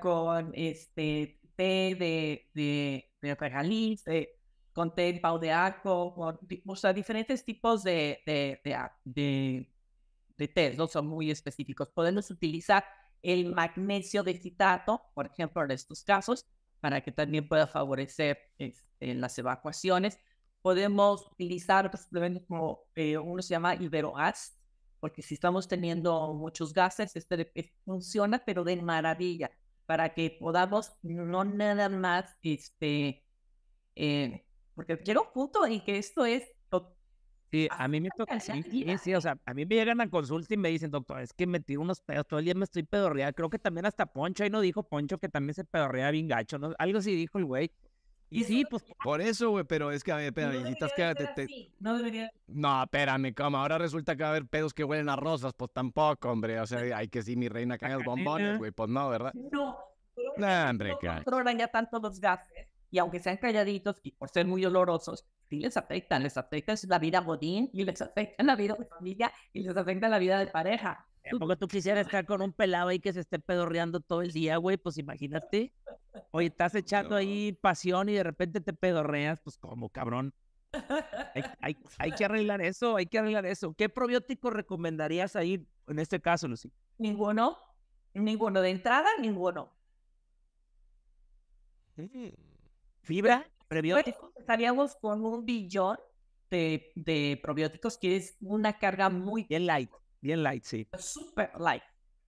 con este té de, de, de regaliz, de, con pau de arco, o sea, diferentes tipos de, de, de, test, no son muy específicos. Podemos utilizar el magnesio de citato, por ejemplo, en estos casos, para que también pueda favorecer en este, las evacuaciones. Podemos utilizar simplemente como eh, uno se llama Iberoaz, porque si estamos teniendo muchos gases, este eh, funciona, pero de maravilla, para que podamos no nada más este, eh, porque quiero un y que esto es... Sí, a mí me toca... Sí, sí, o sea, a mí me llegan a consulta y me dicen, doctor, es que me tiro unos pedos, todo el día me estoy pedorreando. Creo que también hasta Poncho, ahí no dijo Poncho que también se pedorrea bien gacho, ¿no? Algo sí dijo el güey. Y sí, pues por eso, güey, pero es que, a ver, espérame, que... No debería... No, espérame, como ahora resulta que va a haber pedos que huelen a rosas, pues tampoco, hombre, o sea, hay que sí, mi reina, en los bombones, güey, pues no, ¿verdad? No. No, hombre, no controlan ya tanto los gases y aunque sean calladitos y por ser muy olorosos, sí les afectan, les afecta la vida godín y les afecta la vida de familia y les afecta la vida de pareja. Porque tú quisieras estar con un pelado ahí que se esté pedorreando todo el día, güey, pues imagínate. Oye, estás echando ahí pasión y de repente te pedorreas, pues como cabrón. Hay, hay, hay, que arreglar eso, hay que arreglar eso. ¿Qué probiótico recomendarías ahí en este caso, Lucy? Ninguno, ninguno de entrada, ninguno. Sí. Mm fibra, prebióticos. Pues, estaríamos con un billón de, de, probióticos, que es una carga muy... Bien light, bien light, sí. Super light.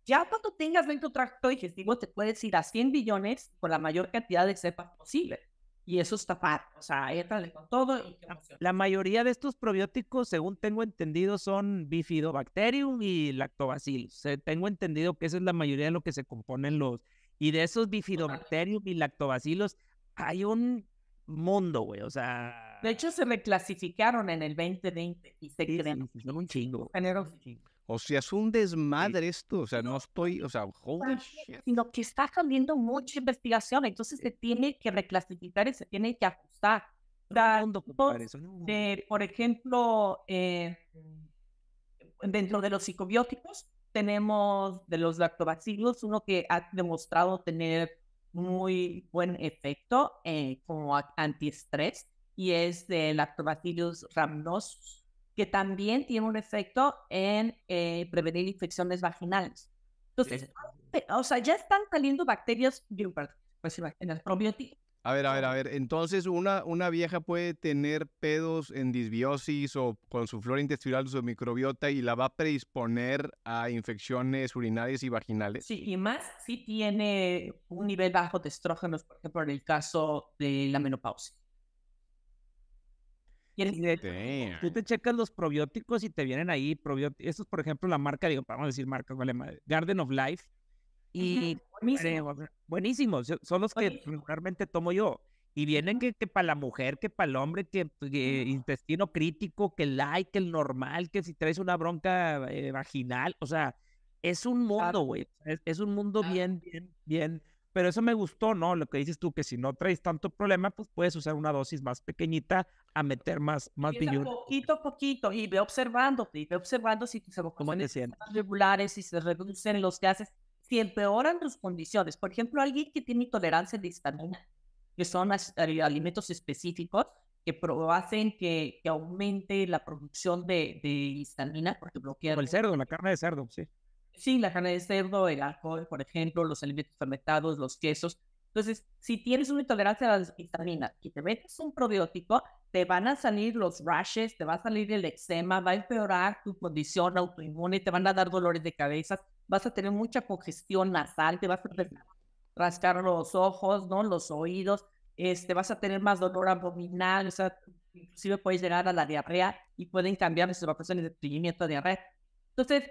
Ya cuando tengas dentro tu tracto digestivo, te puedes ir a 100 billones con la mayor cantidad de cepas posible. Y eso es tapar, O sea, entrale con todo. la mayoría de estos probióticos, según tengo entendido, son bifidobacterium y lactobacillus. tengo entendido que esa es la mayoría de lo que se componen los. Y de esos bifidobacterium y lactobacilos, hay un mundo, güey, o sea... De hecho, se reclasificaron en el 2020 y se creen. un chingo. O sea, es un desmadre esto, o sea, no estoy, o sea, shit. Sino que está saliendo mucha investigación, entonces se tiene que reclasificar y se tiene que ajustar. por ejemplo, eh, dentro de los psicobióticos tenemos de los lactobacilos uno que ha demostrado tener muy buen efecto eh, como antiestrés y es de Lactobacillus rhamnosus, que también tiene un efecto en eh, prevenir infecciones vaginales. Entonces, o sea, ya están saliendo bacterias, pues, probióticos a ver, a ver, a ver. Entonces, una, una vieja puede tener pedos en disbiosis o con su flora intestinal, o su microbiota, y la va a predisponer a infecciones urinarias y vaginales. Sí, y más si tiene un nivel bajo de estrógenos, por ejemplo, en el caso de la menopausia. tú te checas los probióticos y te vienen ahí Esto Estos, por ejemplo, la marca, digo, vamos a decir marca, vale Garden of Life y buenísimo. son los que regularmente tomo yo. Y vienen que, para la mujer, que para el hombre, que, pues, intestino crítico, que el like, que el normal, que si traes una bronca eh, vaginal. O sea, es un mundo, güey. Es, un mundo bien, bien, bien. Pero eso me gustó, ¿no? Lo que dices tú, que si no traes tanto problema, pues puedes usar una dosis más pequeñita a meter más, más Poquito a poquito, y ve observando, y ve observando si tus emociones son regulares, si se reducen los gases si empeoran tus condiciones, por ejemplo, alguien que tiene intolerancia a la histamina, que son eh, alimentos específicos que hacen que, aumente la producción de, histamina, porque bloquea... el cerdo, la carne de cerdo, sí. Sí, la carne de cerdo, el alcohol, por ejemplo, los alimentos fermentados, los quesos. Entonces, si tienes una intolerancia a la histamina y te metes un probiótico, te van a salir los rashes, te va a salir el eczema, va a empeorar tu condición autoinmune, te van a dar dolores de cabeza, vas a tener mucha congestión nasal, te vas a rascar los ojos, ¿no? Los oídos, este, vas a tener más dolor abdominal, o sea, inclusive puedes llegar a la diarrea y pueden cambiar las evacuaciones de estreñimiento a diarrea. Entonces,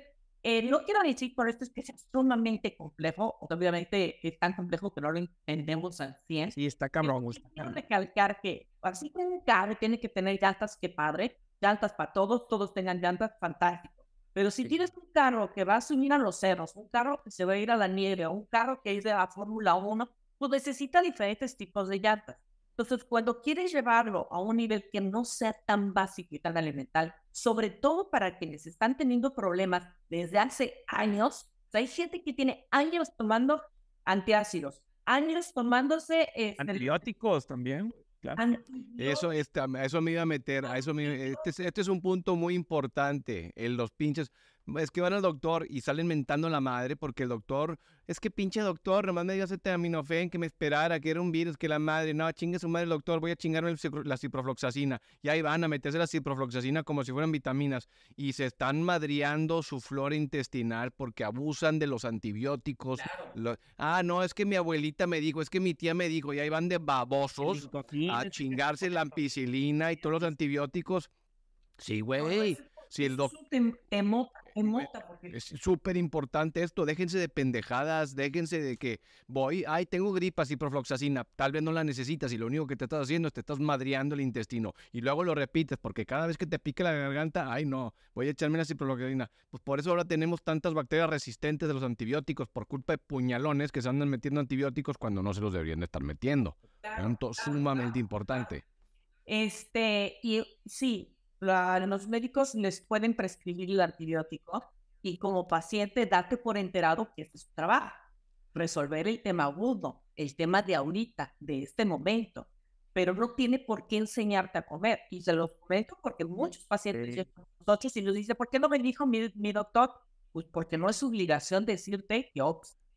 eh, no quiero decir por esto es que es sumamente complejo, obviamente es tan complejo que no lo entendemos al 100. Sí, está eh, cabrón. Quiero recalcar que así que un carro tiene que tener llantas que padre, llantas para todos, todos tengan llantas fantásticas. Pero si tienes un carro que va a subir a los cerros, un carro que se va a ir a la nieve, un carro que es de la Fórmula 1, pues necesita diferentes tipos de llantas. Entonces, cuando quieres llevarlo a un nivel que no sea tan básico y tan elemental, sobre todo para quienes están teniendo problemas desde hace años, hay gente que tiene años tomando antiácidos, años tomándose... Este, Antibióticos también. Eso, este, eso me iba a meter, a eso este, este, es un punto muy importante, en los pinches, es que van al doctor y salen mentando la madre porque el doctor, es que pinche doctor, nomás me dio acetaminofén, que me esperara, que era un virus, que la madre, no, chingue su madre doctor, voy a chingarme la ciprofloxacina. Y ahí van a meterse la ciprofloxacina como si fueran vitaminas. Y se están madriando su flora intestinal porque abusan de los antibióticos. ah, no, es que mi abuelita me dijo, es que mi tía me dijo, y ahí van de babosos a chingarse la ampicilina y todos los pues antibióticos. Sí, güey. si el doctor es súper importante esto, déjense de pendejadas, déjense de que voy, ay, tengo gripa, ciprofloxacina, tal vez no la necesitas y lo único que te estás haciendo es te estás madreando el intestino y luego lo repites porque cada vez que te pique la garganta, ay, no, voy a echarme la ciprofloxacina. Pues por eso ahora tenemos tantas bacterias resistentes de los antibióticos por culpa de puñalones que se andan metiendo antibióticos cuando no se los deberían estar metiendo. Tanto, sumamente importante. Este, y sí, los médicos les pueden prescribir el antibiótico y como paciente date por enterado que este es su trabajo, resolver el tema agudo, el tema de ahorita, de este momento, pero no tiene por qué enseñarte a comer. Y se lo comento porque muchos pacientes, nosotros, y nos dicen, ¿por qué no me dijo mi, doctor? Pues porque no es su obligación decirte que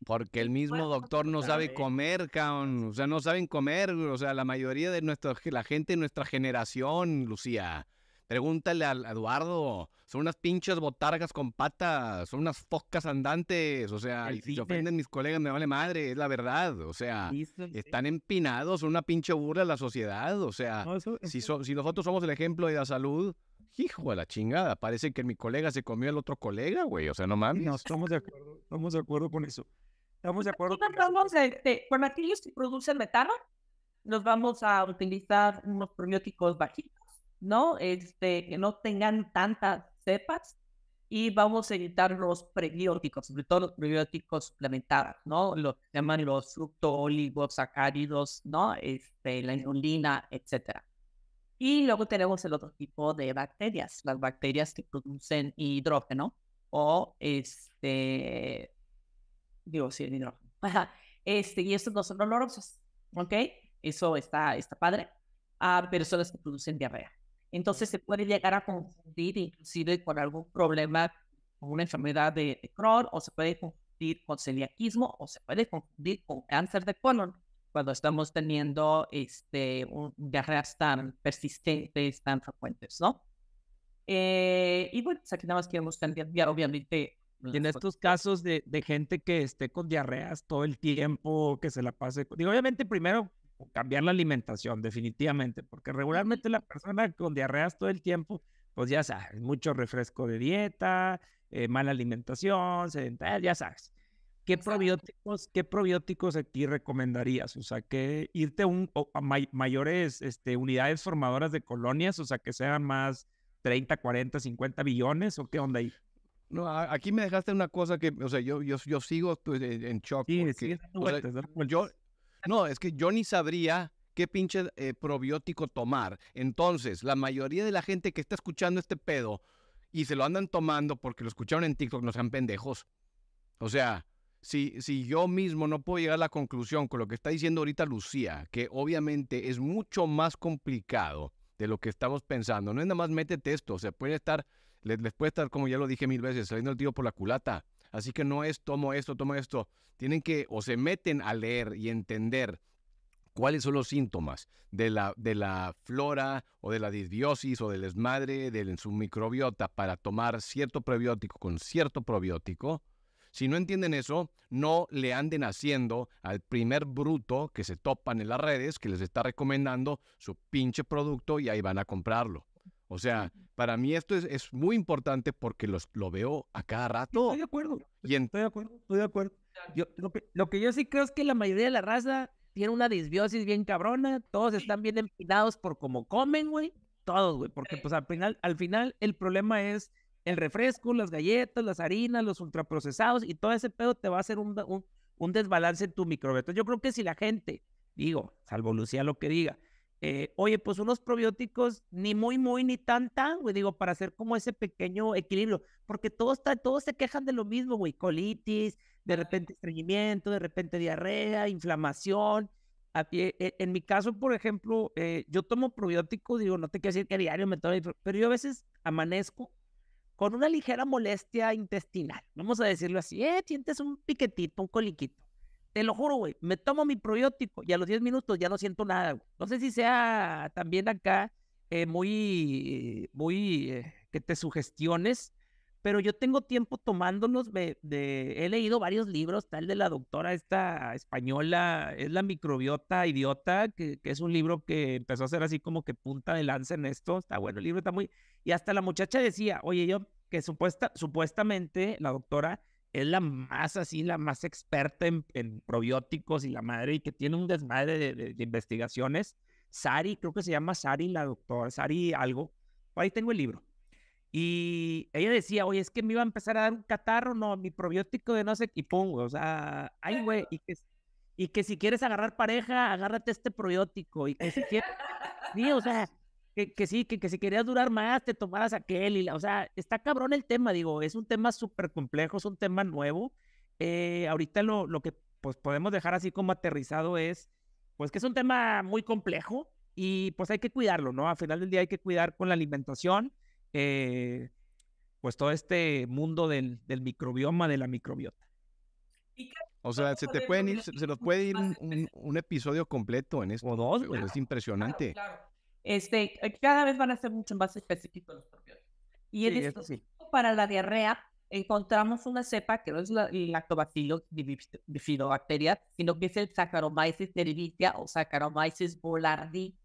porque el mismo doctor no sabe comer, O sea, no saben comer. O sea, la mayoría de nuestra, la gente de nuestra generación, Lucía. Pregúntale al Eduardo, son unas pinches botargas con patas, son unas focas andantes, o sea, y si se ofenden mis colegas me vale madre, es la verdad, o sea, están empinados, son una pinche burla a la sociedad, o sea, si, si nosotros somos el ejemplo de la salud, hijo a la chingada, parece que mi colega se comió al otro colega, güey, o sea, no mames. No, estamos de acuerdo, estamos de acuerdo con eso. Estamos de acuerdo. Este, con, aquellos que producen metano, nos vamos a utilizar unos probióticos bajitos ¿no? Este, que no tengan tantas cepas y vamos a evitar los prebióticos, sobre todo los prebióticos suplementados, ¿no? Lo que llaman los fructooligosacáridos, ¿no? Este, la inulina, etcétera. Y luego tenemos el otro tipo de bacterias, las bacterias que producen hidrógeno o este, digo, sí, el hidrógeno. Este, y estos no son olorosos, ¿ok? Eso está, está padre. A ah, personas que producen diarrea. Entonces se puede llegar a confundir inclusive con algún problema, con una enfermedad de, Crohn, o se puede confundir con celiaquismo, o se puede confundir con cáncer de colon, cuando estamos teniendo este, diarreas tan persistentes, tan frecuentes, ¿no? Eh, y bueno, pues, aquí nada más queremos cambiar, obviamente. Y en estos casos de, de gente que esté con diarreas todo el tiempo, que se la pase. Digo, obviamente, primero cambiar la alimentación, definitivamente, porque regularmente la persona con diarreas todo el tiempo, pues ya sabes, mucho refresco de dieta, eh, mala alimentación, sedentaria, ya sabes. ¿Qué probióticos, ¿Qué probióticos aquí recomendarías? O sea, que irte un, a mayores este, unidades formadoras de colonias, o sea, que sean más 30, 40, 50 billones, o qué onda ahí? No, aquí me dejaste una cosa que, o sea, yo, yo, yo sigo pues, en shock. Sí, porque, sí, yo, no, es que yo ni sabría qué pinche eh, probiótico tomar. Entonces, la mayoría de la gente que está escuchando este pedo y se lo andan tomando porque lo escucharon en TikTok, no sean pendejos. O sea, si, si yo mismo no puedo llegar a la conclusión con lo que está diciendo ahorita Lucía, que obviamente es mucho más complicado de lo que estamos pensando. No es nada más métete esto, o sea, puede estar, les, puede estar, como ya lo dije mil veces, saliendo el tío por la culata. Así que no es tomo esto, tomo esto. Tienen que o se meten a leer y entender cuáles son los síntomas de la, de la flora o de la disbiosis o del desmadre de su microbiota para tomar cierto prebiótico con cierto probiótico. Si no entienden eso, no le anden haciendo al primer bruto que se topan en las redes que les está recomendando su pinche producto y ahí van a comprarlo. O sea, para mí esto es, muy importante porque los, lo veo a cada rato. Estoy de acuerdo. Y Estoy de acuerdo, estoy de acuerdo. lo, que, yo sí creo es que la mayoría de la raza tiene una disbiosis bien cabrona, todos están bien empinados por cómo comen, güey, todos, güey, porque pues al final, al final el problema es el refresco, las galletas, las harinas, los ultraprocesados y todo ese pedo te va a hacer un desbalance en tu microbiota. Yo creo que si la gente, digo, salvo Lucía lo que diga, eh, oye, pues unos probióticos ni muy, muy, ni tan, tan, güey, digo, para hacer como ese pequeño equilibrio, porque todos, está, todos se quejan de lo mismo, güey, colitis, de repente estreñimiento, de repente diarrea, inflamación. E, en mi caso, por ejemplo, eh, yo tomo probióticos, digo, no te quiero decir que a diario me tomo, pero yo a veces amanezco con una ligera molestia intestinal, vamos a decirlo así, eh, sientes un piquetito, un coliquito. Te lo juro, güey. Me tomo mi probiótico y a los 10 minutos ya no siento nada, No sé si sea también acá eh, muy, muy, eh, que te sugestiones, pero yo tengo tiempo tomándonos, de, he leído varios libros, tal de la doctora esta española, es la microbiota idiota, que, que es un libro que empezó a ser así como que punta de lanza en esto. Está bueno, el libro está muy... Y hasta la muchacha decía, oye, yo que supuesta, supuestamente la doctora es la más así, la más experta en, probióticos y la madre, y que tiene un desmadre de, investigaciones. Sari, creo que se llama Sari la doctora, Sari algo. ahí tengo el libro. Y ella decía, oye, es que me iba a empezar a dar un catarro, no, mi probiótico de no sé qué, pongo, o sea, ay, güey, y que, y que si quieres agarrar pareja, agárrate este probiótico, y que si quieres, sí, o sea, que, que sí, que, que, si querías durar más, te tomaras aquel. Y o sea, está cabrón el tema, digo, es un tema súper complejo, es un tema nuevo. Eh, ahorita lo, lo que pues, podemos dejar así como aterrizado es, pues que es un tema muy complejo y pues hay que cuidarlo, ¿no? A final del día hay que cuidar con la alimentación, eh, pues todo este mundo del, del, microbioma, de la microbiota. O sea, se te pueden se nos puede ir un, un, episodio completo en esto. O dos, Es impresionante. claro. Este, eh, cada vez van a ser mucho más específicos los propios. Y en esto, para la diarrea encontramos una cepa que no es la lactobacillus bifidobacteria, sino que es el Saccharomyces derivitia o Saccharomyces boulardii.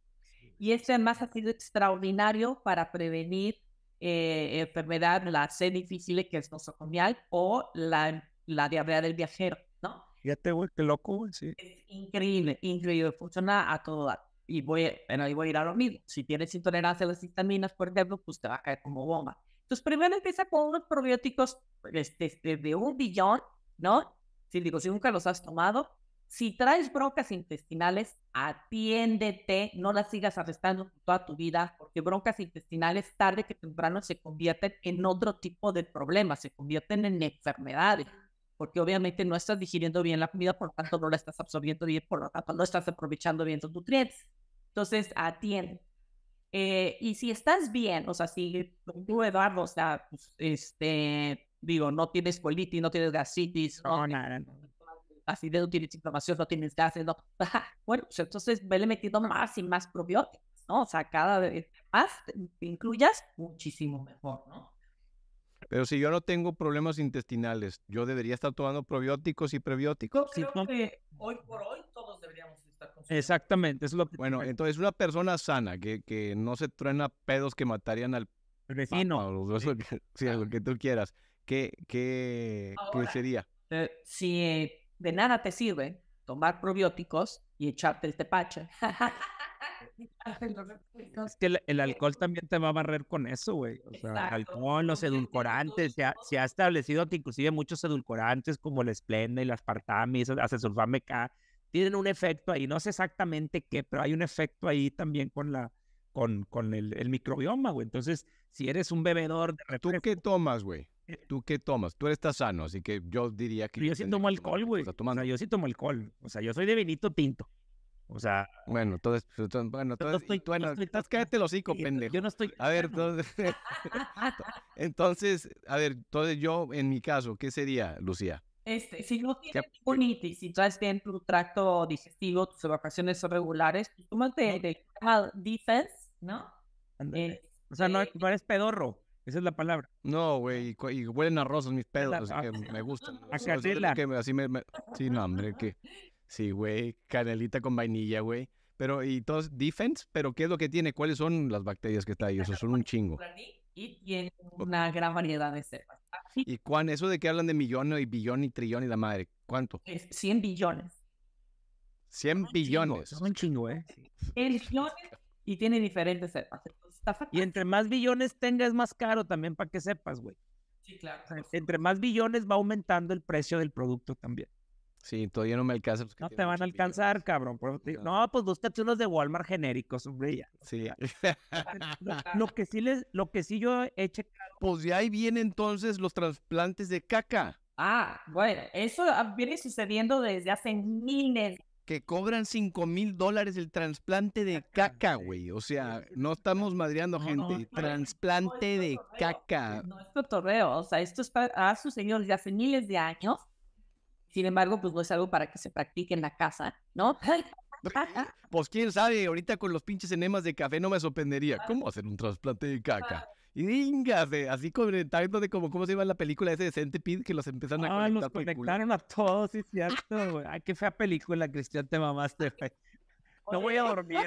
Y este además ha sido extraordinario para prevenir eh, enfermedad, la C difícil que es nosocomial o la, diarrea del viajero, ¿no? Fíjate, güey, qué loco, sí. Es increíble, increíble, funciona a todo y voy, bueno, voy a ir a lo mismo. Si tienes intolerancia a las histaminas, por ejemplo, pues te va a caer como bomba. Entonces, primero empieza con unos probióticos este, de un billón, ¿no? Si digo, si nunca los has tomado, si traes broncas intestinales, atiéndete, no las sigas arrestando toda tu vida, porque broncas intestinales tarde que temprano se convierten en otro tipo de problemas, se convierten en enfermedades porque obviamente no estás digiriendo bien la comida, por lo tanto no la estás absorbiendo bien, por lo tanto no estás aprovechando bien tus nutrientes. Entonces, atiende. Eh, y si estás bien, o sea, si tú, Eduardo, o sea, pues, este, digo, no tienes colitis, no tienes gastritis, no, nada, no, no. así de no tienes inflamación, no tienes gases, no. bueno, pues entonces vele metiendo más y más probióticos, ¿no? O sea, cada vez más te incluyas, muchísimo mejor, ¿no? Pero si yo no tengo problemas intestinales, ¿yo debería estar tomando probióticos y prebióticos? hoy por hoy todos deberíamos estar consumiendo. Exactamente. Bueno, entonces una persona sana que, no se truena pedos que matarían al vecino. sí. que, lo que tú quieras. ¿Qué, qué, sería? Eh, si de nada te sirve tomar probióticos y echarte el tepache. Es que el, alcohol también te va a barrer con eso, güey. O sea, alcohol, los edulcorantes, se ha, se ha, establecido que inclusive muchos edulcorantes como el Splenda y Aspartame, el Acesulfame K, tienen un efecto ahí, no sé exactamente qué, pero hay un efecto ahí también con la con, con el, el microbioma, güey. Entonces, si eres un bebedor de ¿Tú qué tomas, güey? ¿Tú qué tomas? Tú eres sano, así que yo diría que... Yo sí tomo alcohol, güey. yo sí tomo alcohol. O sea, yo soy de vinito tinto. O sea. Bueno, entonces. Pues, bueno, todo, no bueno, cállate el hocico, pendejo. Yo no estoy. A ver, entonces, A ver, entonces yo, en mi caso, ¿qué sería, Lucía? Este, si no tienes punitis, y estás bien tu tracto digestivo, tus evacuaciones son regulares, pues, tú sumas de, de ¿no? Este, o sea, no, eres pedorro. Esa es la palabra. No, güey, y, huelen a rosas mis pedos, así que ah, me gustan. así me, sí, no, hombre, ¿qué? Sí, güey, canelita con vainilla, güey. Pero, y todos, defense, pero ¿qué es lo que tiene? ¿Cuáles son las bacterias que está ahí? Eso son un chingo. Y tiene una gran variedad de cepas. ¿Y cuán, eso de que hablan de millón y billón y trillón y la madre? ¿Cuánto? 100 billones. 100 billones. Son un chingo, ¿eh? y tiene diferentes cepas. Y entre más billones tengas, más caro también para que sepas, güey. Sí, claro. entre más billones va aumentando el precio del producto también. Sí, todavía no me alcanza. Pues, no te van a alcanzar, cabrón. no. pues búscate unos de Walmart genéricos, hombre. Sí. lo, que sí les, lo que sí yo he Pues de ahí vienen entonces los trasplantes de caca. Ah, bueno, eso viene sucediendo desde hace miles. Que cobran cinco mil dólares el trasplante de caca, güey. O sea, no estamos madriando gente. Transplante trasplante de caca. No es cotorreo. O sea, esto es para, ha sucedido desde hace miles de años sin embargo, pues no es algo para que se practique en la casa, ¿no? Pues quién sabe, ahorita con los pinches enemas de café no me sorprendería. ¿Cómo hacer un trasplante de caca? Y díngase, así comentando de cómo se iba la película ese de Centipede que los empezaron a ah, nos conectaron a todos, es cierto, Ay, qué fea película, Cristian, te mamaste, No voy a dormir,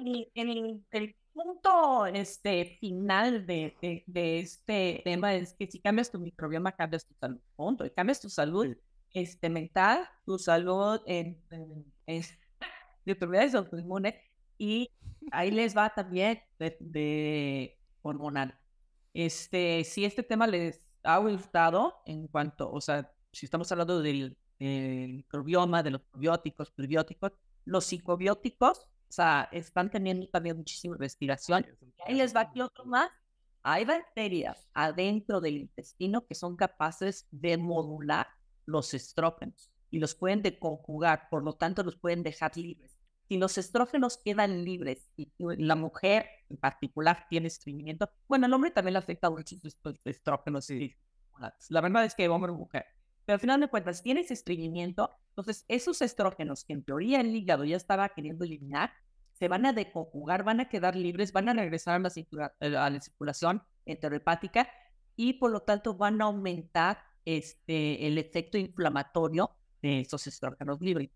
güey. En el, punto este, final de, de, este tema es que si cambias tu microbioma, cambias tu salud. Punto. Y cambias tu salud, este, mental, tu salud en, de en enfermedades autoinmunes y ahí les va también de, hormonal. Este, si este tema les ha gustado en cuanto, o sea, si estamos hablando del, microbioma, de los probióticos, prebióticos, los psicobióticos, o sea, están teniendo también muchísima respiración. Ahí les va aquí otro más. Hay bacterias adentro del intestino que son capaces de modular los estrógenos y los pueden deconjugar, por lo tanto los pueden dejar libres. Si los estrógenos quedan libres y la mujer en particular tiene estreñimiento, bueno, el hombre también le afecta mucho los estrógenos. La verdad es que hombre o mujer. Pero al final de cuentas, tienes estreñimiento, entonces esos estrógenos que en teoría el hígado ya estaba queriendo eliminar, se van a deconjugar, van a quedar libres, van a regresar a la, eh, a la circulación enterohepática y por lo tanto van a aumentar este, el efecto inflamatorio de esos estrógenos libres.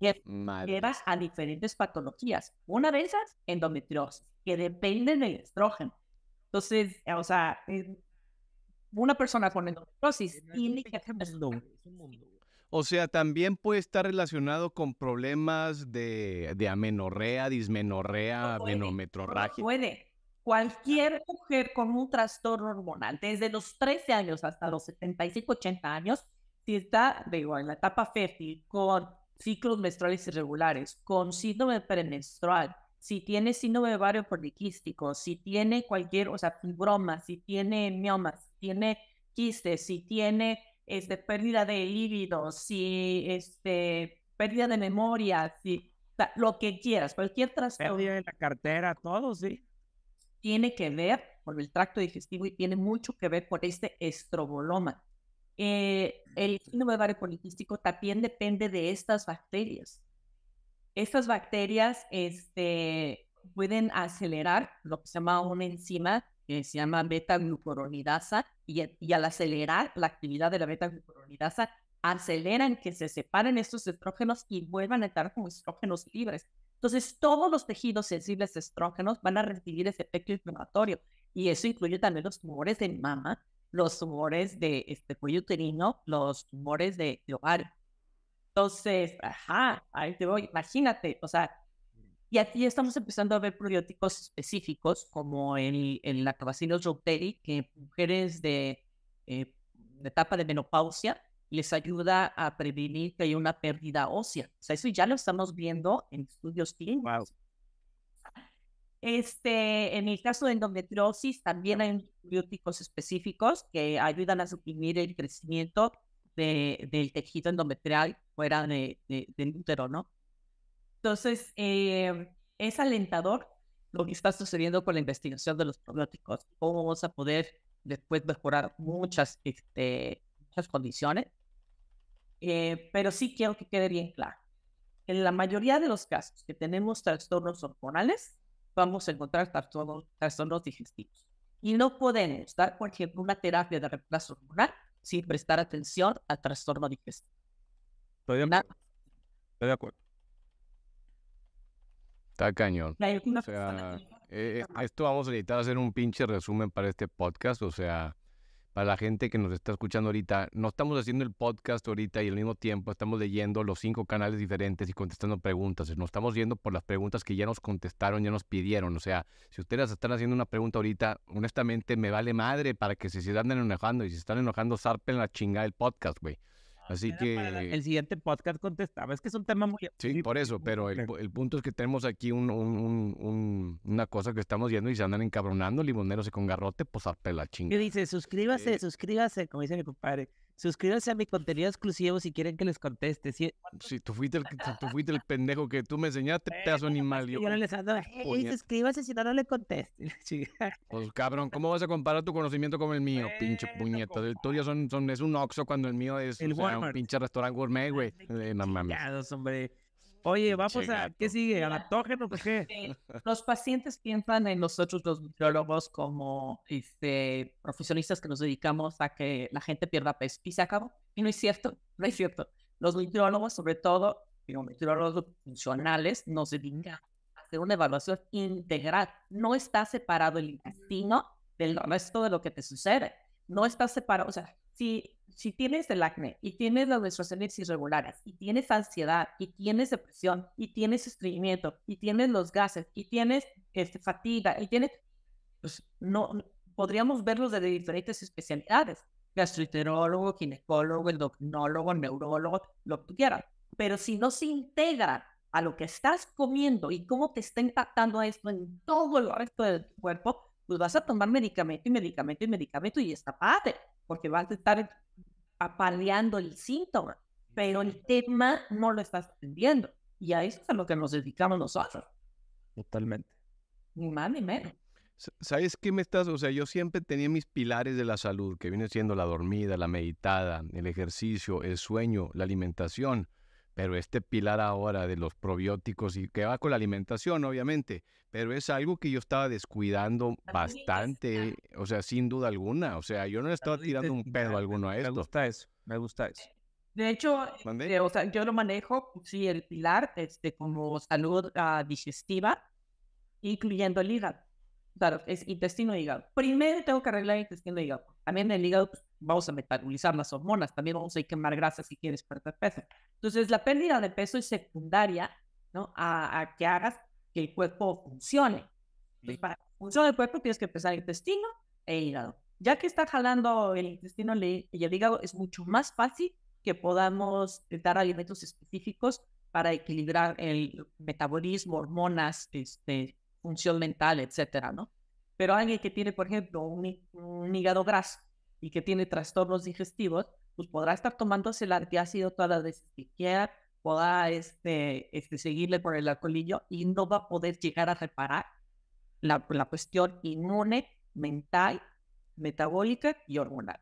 Llevas a diferentes patologías. Una de esas, endometriosis, que dependen del estrógeno. Entonces, eh, o sea, eh, una persona con endometriosis tiene que hacer o sea, también puede estar relacionado con problemas de, amenorrea, dismenorrea, no puede, Cualquier mujer con un trastorno hormonal, desde los 13 años hasta los 75, 80 años, si está, digo, en la etapa fértil, con ciclos menstruales irregulares, con síndrome premenstrual, si tiene síndrome de ovario poliquístico, si tiene cualquier, o sea, fibroma, si tiene miomas, si tiene quistes, si tiene este, pérdida de líbido, si este, pérdida de memoria, si, lo que quieras, cualquier trastorno. Pérdida de la cartera, todo, sí tiene que ver con el tracto digestivo y tiene mucho que ver con este estroboloma. Eh, el síndrome ovario poliquístico también depende de estas bacterias. Estas bacterias este, pueden acelerar lo que se llama una enzima que se llama beta-glucuronidasa y, y, al acelerar la actividad de la beta-glucuronidasa aceleran que se separen estos estrógenos y vuelvan a estar como estrógenos libres. Entonces, todos los tejidos sensibles a estrógenos van a recibir ese efecto inflamatorio y eso incluye también los tumores de mama, los tumores de este cuello uterino, los tumores de, ovario. Entonces, ajá, ahí te voy, imagínate, o sea, y aquí estamos empezando a ver probióticos específicos como el, el lactobacillus reuteri, que mujeres eh, de etapa de menopausia les ayuda a prevenir que haya una pérdida ósea. O sea, eso ya lo estamos viendo en estudios clínicos. Este, en el caso de endometriosis, también hay antibióticos específicos que ayudan a suprimir el crecimiento de, del tejido endometrial fuera de, del útero, ¿no? Entonces, eh, es alentador lo que está sucediendo con la investigación de los probióticos. ¿Cómo vamos a poder después mejorar muchas, este, muchas condiciones? Eh, pero sí quiero que quede bien claro. En la mayoría de los casos que tenemos trastornos hormonales, vamos a encontrar trastornos, digestivos. Y no pueden dar, por ejemplo, una terapia de reemplazo hormonal sin prestar atención al trastorno digestivo. Estoy de acuerdo. de acuerdo. Está cañón. O eh, eh, esto vamos a necesitar hacer un pinche resumen para este podcast. O sea, para la gente que nos está escuchando ahorita, no estamos haciendo el podcast ahorita y al mismo tiempo estamos leyendo los cinco canales diferentes y contestando preguntas. Nos estamos yendo por las preguntas que ya nos contestaron, ya nos pidieron. O sea, si ustedes están haciendo una pregunta ahorita, honestamente me vale madre para que si se andan enojando y si están enojando, zarpen la chingada del podcast, güey. Así que... El siguiente podcast contestaba, es que es un tema muy... Sí, por eso, pero el, punto es que tenemos aquí una cosa que estamos viendo y se andan encabronando, limoneros y con garrote, pues a pela chinga. dice? Suscríbase, eh, suscríbase, como dice mi compadre. Suscríbanse a mi contenido exclusivo si quieren que les conteste. Si, tú, fuiste el, tú fuiste el pendejo que tú me enseñaste, pedazo pues, animal. Yo, no les ando, hey, suscríbanse si no, no le contesten. pues cabrón, ¿cómo vas a comparar tu conocimiento con el mío, pinche puñeta? el tuyo son, son, es un oxo cuando el mío es un pinche restaurante gourmet, ah, güey. Eh, no mames. hombre. Oye, vamos a, ¿qué sigue? ¿Al ¿Por qué? Eh, los pacientes piensan en nosotros los nutriólogos como este, profesionistas que nos dedicamos a que la gente pierda peso y se acabó. Y no es cierto, no es cierto. Los nutriólogos, sobre todo, los nutriólogos funcionales, nos dedican a hacer una evaluación integral. No está separado el intestino del resto de lo que te sucede. No está separado, o sea, si, tienes el acné y tienes las menstruaciones irregulares y tienes ansiedad y tienes depresión y tienes estreñimiento y tienes los gases y tienes este, fatiga y tienes, pues no, podríamos verlos desde diferentes especialidades, gastroenterólogo, ginecólogo, endocrinólogo, neurólogo, lo que tú quieras. Pero si no se integra a lo que estás comiendo y cómo te está impactando esto en todo el resto del cuerpo, pues vas a tomar medicamento y medicamento y medicamento y está padre porque vas a estar apaleando el síntoma, pero el tema no lo estás atendiendo. Y a eso es a lo que nos dedicamos nosotros. Totalmente. Ni más ni menos. ¿Sabes qué me estás? O sea, yo siempre tenía mis pilares de la salud, que viene siendo la dormida, la meditada, el ejercicio, el sueño, la alimentación. Pero este pilar ahora de los probióticos y que va con la alimentación, obviamente, pero es algo que yo estaba descuidando bastante, o sea, sin duda alguna. O sea, yo no le estaba tirando un pedo alguno a esto. Me gusta eso, me gusta eso. De hecho, este, o sea, yo lo manejo, sí, el pilar este, como salud ah, digestiva, incluyendo el hígado. Claro, es intestino y hígado. Primero tengo que arreglar el intestino y hígado también en el hígado pues, vamos a metabolizar las hormonas, también vamos a quemar grasa si quieres perder peso. Entonces, la pérdida de peso es secundaria ¿no? a, que hagas que el cuerpo funcione. para que funcione el cuerpo tienes que empezar el intestino e hígado. Ya que está jalando el intestino y el hígado, es mucho más fácil que podamos dar alimentos específicos para equilibrar el metabolismo, hormonas, este, función mental, etcétera, ¿no? Pero alguien que tiene, por ejemplo, un, hígado graso y que tiene trastornos digestivos, pues podrá estar tomándose el antiácido todas las veces que quiera, podrá este, este, seguirle por el alcoholillo y no va a poder llegar a reparar la, la cuestión inmune, mental, metabólica y hormonal.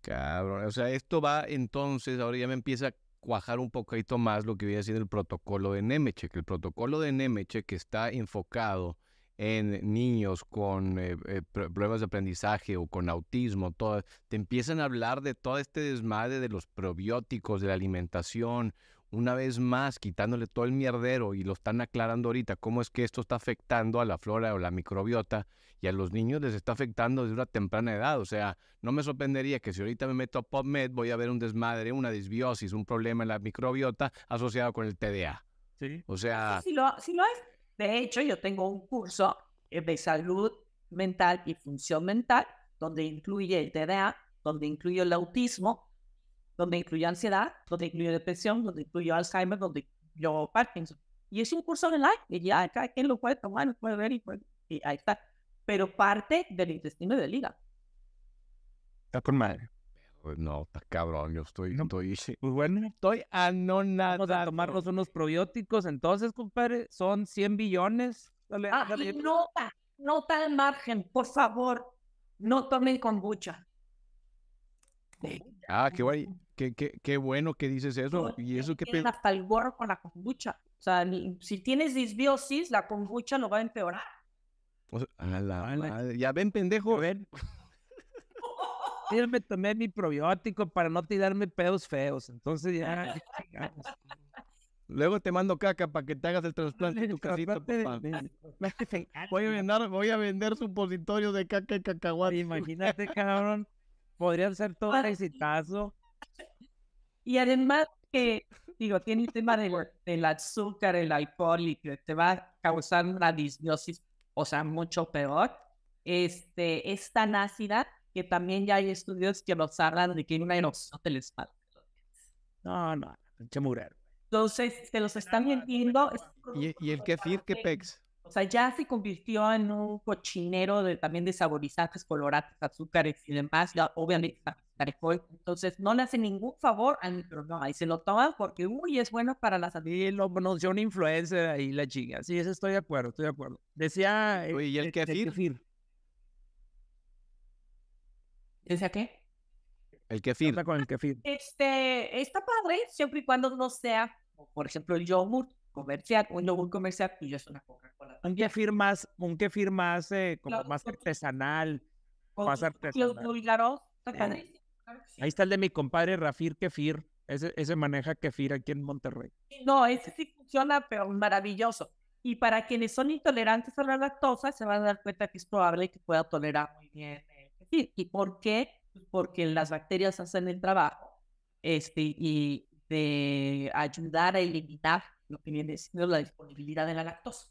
Cabrón, o sea, esto va entonces, ahora ya me empieza a cuajar un poquito más lo que a decir el protocolo de que El protocolo de que está enfocado en niños con eh, eh, problemas de aprendizaje o con autismo, todo, te empiezan a hablar de todo este desmadre de los probióticos, de la alimentación, una vez más quitándole todo el mierdero y lo están aclarando ahorita, cómo es que esto está afectando a la flora o la microbiota y a los niños les está afectando desde una temprana edad. O sea, no me sorprendería que si ahorita me meto a PubMed voy a ver un desmadre, una disbiosis, un problema en la microbiota asociado con el TDA. Sí. O sea... si lo, si de hecho, yo tengo un curso eh, de salud mental y función mental, donde incluye el TDA, donde incluye el autismo, donde incluye ansiedad, donde incluye depresión, donde incluye Alzheimer, donde yo Parkinson. Y es un curso online, y ya quien lo puede tomar, puede ver y, ahí está. Pero parte del intestino de del hígado. Está con madre. Pues, no, está cabrón, yo estoy, estoy... Pues bueno, estoy a no nada. Vamos a tomarnos unos probióticos, entonces, compadre, son 100 billones. ah, nota, nota al margen, por favor, no tomen kombucha. Ah, qué, guay, qué, qué, bueno que dices eso. y eso que hasta el gorro con la kombucha. O sea, si tienes disbiosis, la kombucha lo va a empeorar. O ya ven, pendejo. A ver. Yo me tomé mi probiótico para no tirarme pedos feos. Entonces ya. Luego te mando caca para que te hagas el trasplante en tu casita, papá. Voy a vender, voy a vender supositorio de caca y cacahuate. Imagínate, cabrón. Podrían ser todo exitazo. Y además que, digo, tiene el tema del azúcar, el alcohol, que te va a causar una disbiosis, o sea, mucho peor. Este, esta que también ya hay estudios que nos hablan de que hay una de del espalda. No, no, no, Entonces, se los están vendiendo. ¿Y, ¿Y, el kefir qué pex? O sea, ya se convirtió en un cochinero también de saborizantes, colorantes, azúcares y demás, ya, obviamente Entonces, no le hace ningún favor al microbioma y se lo toman porque, uy, es bueno para la salud. Y lo yo un influencer ahí, la chinga. Sí, eso estoy de acuerdo, estoy de acuerdo. Decía... ¿y el, eh, El kefir. ¿Decía qué? El kefir. ¿Qué con el kefir? Este, está padre siempre y cuando no sea, por ejemplo, el yogur comercial, un yogur comercial y pues, yo es una Coca-Cola. Un kefir más, un kefir más, eh, como más artesanal, más artesanal. Ahí está el de mi compadre Rafir Kefir. Ese, ese maneja kefir aquí en Monterrey. No, ese sí funciona, pero maravilloso. Y para quienes son intolerantes a la lactosa, se van a dar cuenta que es probable que pueda tolerar muy bien ¿Y por qué? Pues, porque las bacterias hacen el trabajo este, y de ayudar a eliminar lo que viene siendo la disponibilidad de la lactosa.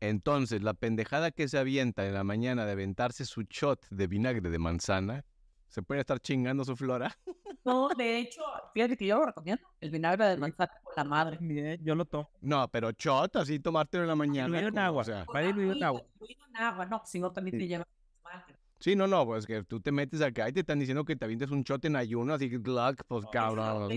Entonces, la pendejada que se avienta en la mañana de aventarse su shot de vinagre de manzana, ¿se puede estar chingando su flora? No, de hecho, fíjate que yo lo recomiendo. El vinagre de manzana la madre. Eh, yo lo tomo. No, pero shot, así tomártelo en la mañana. Diluido en agua. O sea, va a en agua. agua, no, si no también te lleva Sí, no, no, pues que tú te metes acá y te están diciendo que te avientas un shot en ayuno, así que gluck, pues cabrón.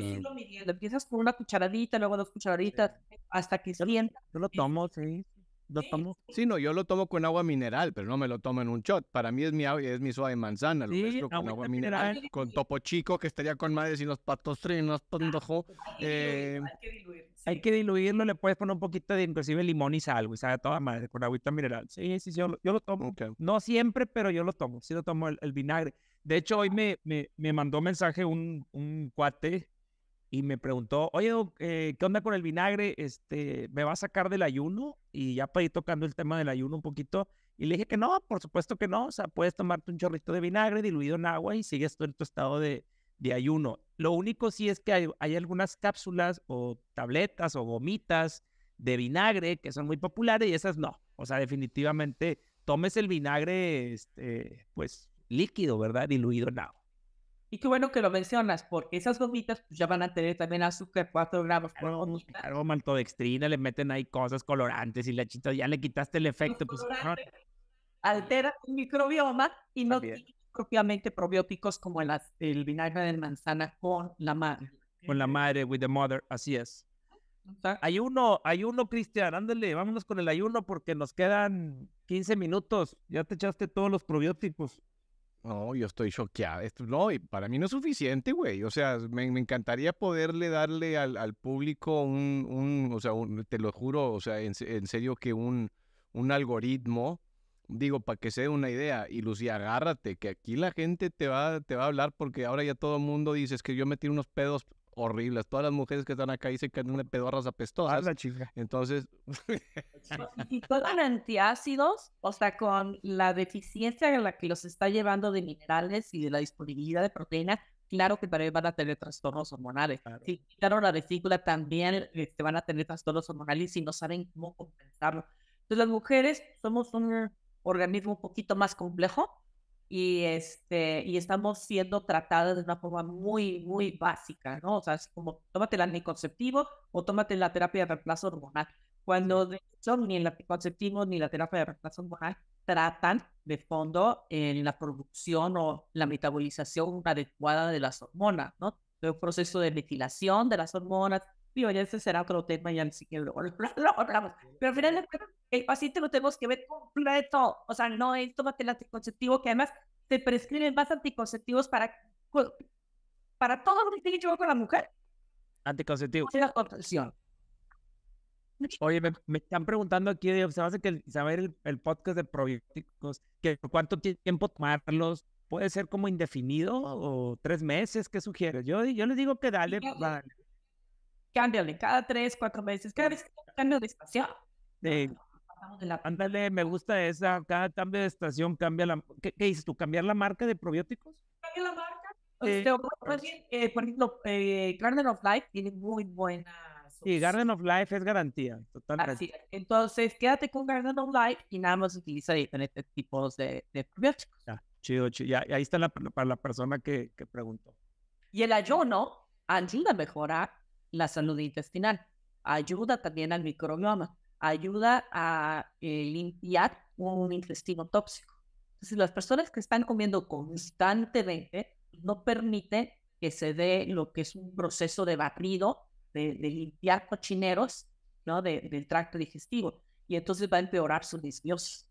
Empiezas con una cucharadita, luego dos cucharaditas, hasta que sienta. Yo lo tomo, sí. Lo Sí, no, yo lo tomo con agua mineral, pero no me lo tomo en un shot. Para mí es mi, agua es mi suave manzana, lo sí, con agua mineral, con topo chico, que estaría con madres y los patos trinos, ah, pantojo. Pues hay, que diluirlo. Eh, hay que diluirlo, le puedes poner un poquito de inclusive limón y sal, y sabe toda madre, con agüita mineral. Sí, sí, sí yo, lo tomo. No siempre, pero yo lo tomo. Sí lo tomo el, vinagre. De hecho, hoy ah. me, me, me mandó un mensaje un, un cuate y me preguntó, oye, eh, ¿qué onda con el vinagre? Este, ¿Me va a sacar del ayuno? Y ya para ir tocando el tema del ayuno un poquito. Y le dije que no, por supuesto que no. O sea, puedes tomarte un chorrito de vinagre diluido en agua y sigues en tu estado de, ayuno. Lo único sí es que hay, hay, algunas cápsulas o tabletas o gomitas de vinagre que son muy populares y esas no. O sea, definitivamente tomes el vinagre, este, pues líquido, ¿verdad? Diluido en agua. Y qué bueno que lo mencionas, porque esas gomitas pues, ya van a tener también azúcar 4 gramos por claro, maltodextrina, le meten ahí cosas colorantes y la chita, ya le quitaste el efecto. pues, Altera el microbioma y no tiene propiamente probióticos como el, vinagre de manzana con la madre. Con la madre, with the mother, así es. hay uno hay uno Cristian, ándale, vámonos con el ayuno porque nos quedan 15 minutos. Ya te echaste todos los probióticos. No, yo estoy choqueado. Esto, no, y para mí no es suficiente, güey. O sea, me, encantaría poderle darle al, público un, un o sea, te lo juro, o sea, en, serio que un, un algoritmo, digo, para que se dé una idea. Y Lucía, agárrate, que aquí la gente te va, te va a hablar porque ahora ya todo el mundo dice, que yo me tiro unos pedos horribles. Todas las mujeres que están acá dicen que andan de pedorras apestosas. entonces la chica. Entonces. Pues, Toman antiácidos, o sea, con la deficiencia en la que los está llevando de minerales y de la disponibilidad de proteínas, claro que también van a tener trastornos hormonales. Claro. Si la vesícula, también este, van a tener trastornos hormonales y no saben cómo compensarlo. Entonces, las mujeres somos un organismo un poquito más complejo y, este, y estamos siendo tratadas de una forma muy, muy básica, ¿no? O sea, es como tómate el anticonceptivo o tómate la terapia de reemplazo hormonal. Cuando de ni el anticonceptivo ni la terapia de reemplazo hormonal tratan de fondo en la producción o la metabolización adecuada de las hormonas, ¿no? De un proceso de metilación de las hormonas, y ya ese será otro tema, ya ni siquiera lo hablamos. Pero al final así te lo tenemos que ver completo, o sea, no es tómate el anticonceptivo, que además te prescriben más anticonceptivos para, para todo lo que tiene que ver con la mujer. Anticonceptivo. Oye, me, están preguntando aquí, se que saber el, podcast de probióticos, que cuánto tiempo tomarlos, puede ser como indefinido o tres meses, ¿qué sugieres? Yo, yo les digo que dale, que Cámbiale cada tres, cuatro meses, cada vez que cambio de espacio la... Ándale, me gusta esa, cada cambio de estación cambia la... ¿Qué, dices tú? ¿Cambiar la marca de probióticos? Cambia la marca. Este, eh, por ejemplo, eh, Garden of Life tiene muy buena. Sí, Garden of Life es garantía, totalmente. Entonces, quédate con Garden of Life y nada más utiliza diferentes tipos de, de probióticos. chido, chido. Ya, ahí está para la persona que preguntó. Y el ayuno ayuda a mejorar la salud intestinal, ayuda también al microbioma ayuda a eh, limpiar un intestino tóxico. Entonces, las personas que están comiendo constantemente no permiten que se dé lo que es un proceso de barrido, de, limpiar cochineros ¿no? del tracto digestivo. Y entonces va a empeorar su disbiosis.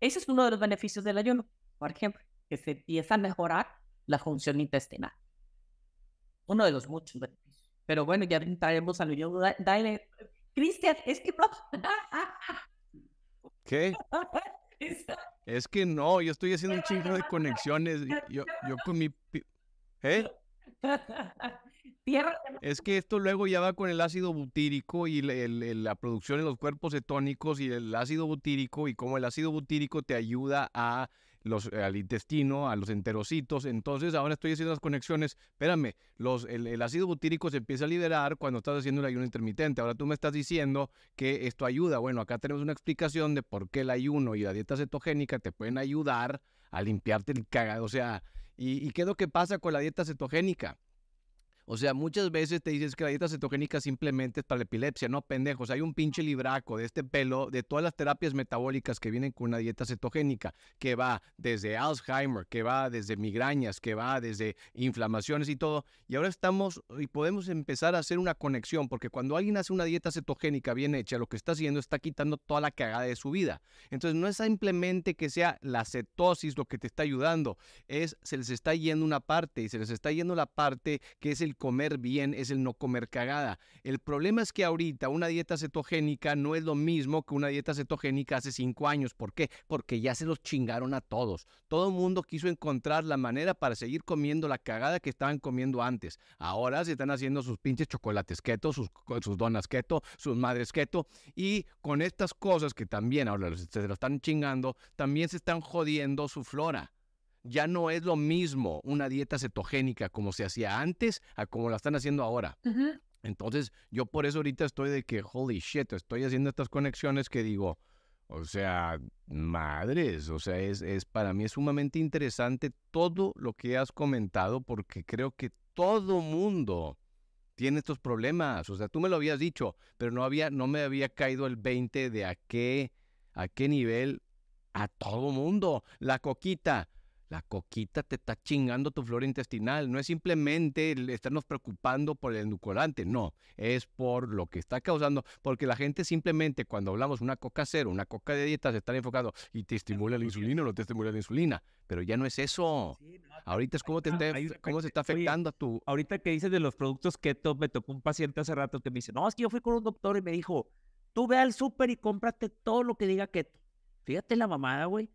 Ese es uno de los beneficios del ayuno, por ejemplo, que se empieza a mejorar la función intestinal. Uno de los muchos beneficios. Pero bueno, ya entraremos al ayuno. Dale, Cristian, es que ¿Qué? es que no, yo estoy haciendo un chingo de conexiones. Yo, con mi. ¿Eh? Tierra. Es que esto luego ya va con el ácido butírico y la producción en los cuerpos cetónicos y el ácido butírico y cómo el ácido butírico te ayuda a los, eh, al intestino, a los enterocitos. Entonces ahora estoy haciendo las conexiones. Espérame, los, el, ácido butírico se empieza a liberar cuando estás haciendo el ayuno intermitente. Ahora tú me estás diciendo que esto ayuda. Bueno, acá tenemos una explicación de por qué el ayuno y la dieta cetogénica te pueden ayudar a limpiarte el cagado. O sea, ¿y, y qué es lo que pasa con la dieta cetogénica? O sea, muchas veces te dices que la dieta cetogénica simplemente es para la epilepsia, no pendejos. Hay un pinche libraco de este pelo de todas las terapias metabólicas que vienen con una dieta cetogénica, que va desde Alzheimer, que va desde migrañas, que va desde inflamaciones y todo. Y ahora estamos y podemos empezar a hacer una conexión, porque cuando alguien hace una dieta cetogénica bien hecha, lo que está haciendo está quitando toda la cagada de su vida. Entonces, no es simplemente que sea la cetosis lo que te está ayudando, es se les está yendo una parte y se les está yendo la parte que es el comer bien, es el no comer cagada. El problema es que ahorita una dieta cetogénica no es lo mismo que una dieta cetogénica hace cinco años. ¿Por qué? Porque ya se los chingaron a todos. Todo el mundo quiso encontrar la manera para seguir comiendo la cagada que estaban comiendo antes. Ahora se están haciendo sus pinches chocolates keto, sus, sus donas keto, sus madres keto. Y con estas cosas que también ahora se lo están chingando, también se están jodiendo su flora ya no es lo mismo una dieta cetogénica como se hacía antes a como la están haciendo ahora. Entonces, yo por eso ahorita estoy de que, holy shit, estoy haciendo estas conexiones que digo, o sea, madres, o sea, es, para mí es sumamente interesante todo lo que has comentado porque creo que todo mundo tiene estos problemas. O sea, tú me lo habías dicho, pero no, había, no me había caído el 20 de a qué, a qué nivel a todo mundo. La coquita, la coquita te está chingando tu flora intestinal. No es simplemente estarnos preocupando por el endocolante. no. Es por lo que está causando. Porque la gente simplemente, cuando hablamos una coca cero, una coca de dieta, se están enfocando y te estimula la insulina o no te estimula la insulina. Pero ya no es eso. ahorita es cómo, te se está afectando a tu. Ahorita que dices de los productos keto, me tocó un paciente hace rato que me dice: No, es que yo fui con un doctor y me dijo: Tú ve al súper y cómprate todo lo que diga keto. Fíjate la mamada, güey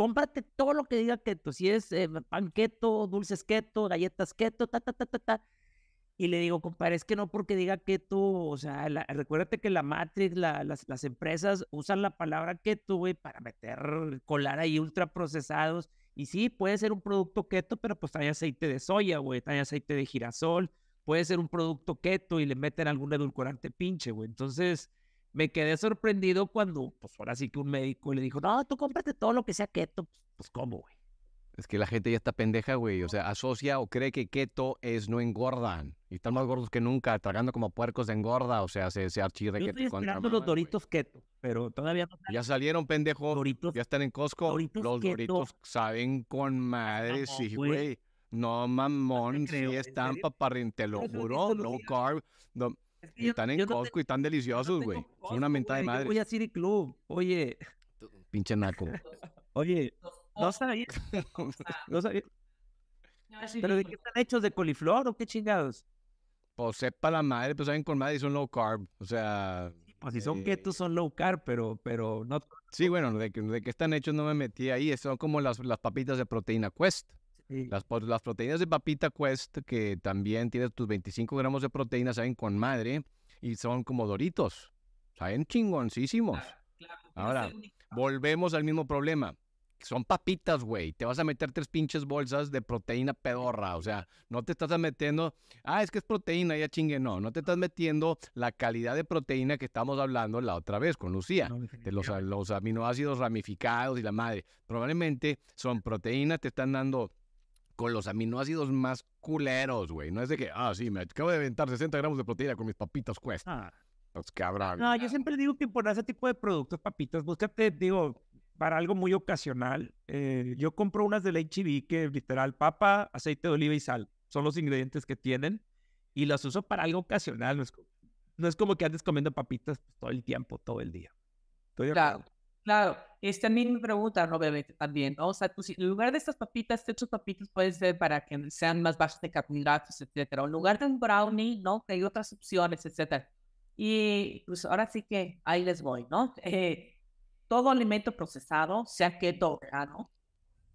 cómprate todo lo que diga keto, si es eh, pan keto, dulces keto, galletas keto, ta, ta, ta, ta, ta. Y le digo, compadre, es que no porque diga keto, o sea, recuérdate que la Matrix, las, las, empresas usan la palabra keto, güey, para meter, colar ahí ultraprocesados. Y sí, puede ser un producto keto, pero pues trae aceite de soya, güey, trae aceite de girasol, puede ser un producto keto y le meten algún edulcorante pinche, güey. Entonces, me quedé sorprendido cuando, pues ahora sí que un médico le dijo, no, tú cómprate todo lo que sea keto. Pues, ¿cómo, güey? Es que la gente ya está pendeja, güey. O sea, asocia o cree que keto es no engordan. Y están más gordos que nunca, tragando como puercos de engorda. O sea, se, se archirre Yo estoy los doritos keto, pero todavía no. Ya salieron, pendejo. Doritos, ya están en Costco. los doritos saben con madre, sí, güey. No, mamón, sí están para te lo juro. no carb. No. Y están en Costco y están deliciosos, güey. Son una mentada de madre. voy a City Club, oye. Pinche naco. Oye, no sabía. No sabía. ¿Pero de qué están hechos? ¿De coliflor o qué chingados? Pues sepa la madre, pues saben con madre y son low carb. O sea. Pues si son eh... keto, son low carb, pero, pero no. Sí, bueno, de, de qué están hechos no me metí ahí. Son como las, las papitas de proteína Quest. Las, proteínas de papita Quest, que también tienes tus 25 gramos de proteína, saben con madre y son como doritos. Saben chingoncísimos. Ah, Ahora, volvemos al mismo problema. Son papitas, güey. Te vas a meter tres pinches bolsas de proteína pedorra. O sea, no te estás metiendo. Ah, es que es proteína, ya chingue. No, no te estás metiendo la calidad de proteína que estamos hablando la otra vez con Lucía. de los, los aminoácidos ramificados y la madre. Probablemente son proteínas, te están dando con los aminoácidos más culeros, güey. No es de que, ah, sí, me acabo de aventar 60 gramos de proteína con mis papitas cuesta. Ah. Pues cabrón. No, yo siempre digo que por ese tipo de productos, papitas, búscate, digo, para algo muy ocasional. Eh, yo compro unas de la HIV e que literal papa, aceite de oliva y sal. Son los ingredientes que tienen y las uso para algo ocasional. No es, como que andes comiendo papitas pues, todo el tiempo, todo el día. Estoy claro. Claro, este, a mí me preguntan, obviamente, también, ¿no? O sea, pues, en lugar de estas papitas, estos papitas puedes ser para que sean más bajos de carbohidratos, etcétera. en lugar de un brownie, ¿no? Que hay otras opciones, etcétera. Y pues ahora sí que ahí les voy, ¿no? Eh, todo alimento procesado, sea keto o vegano,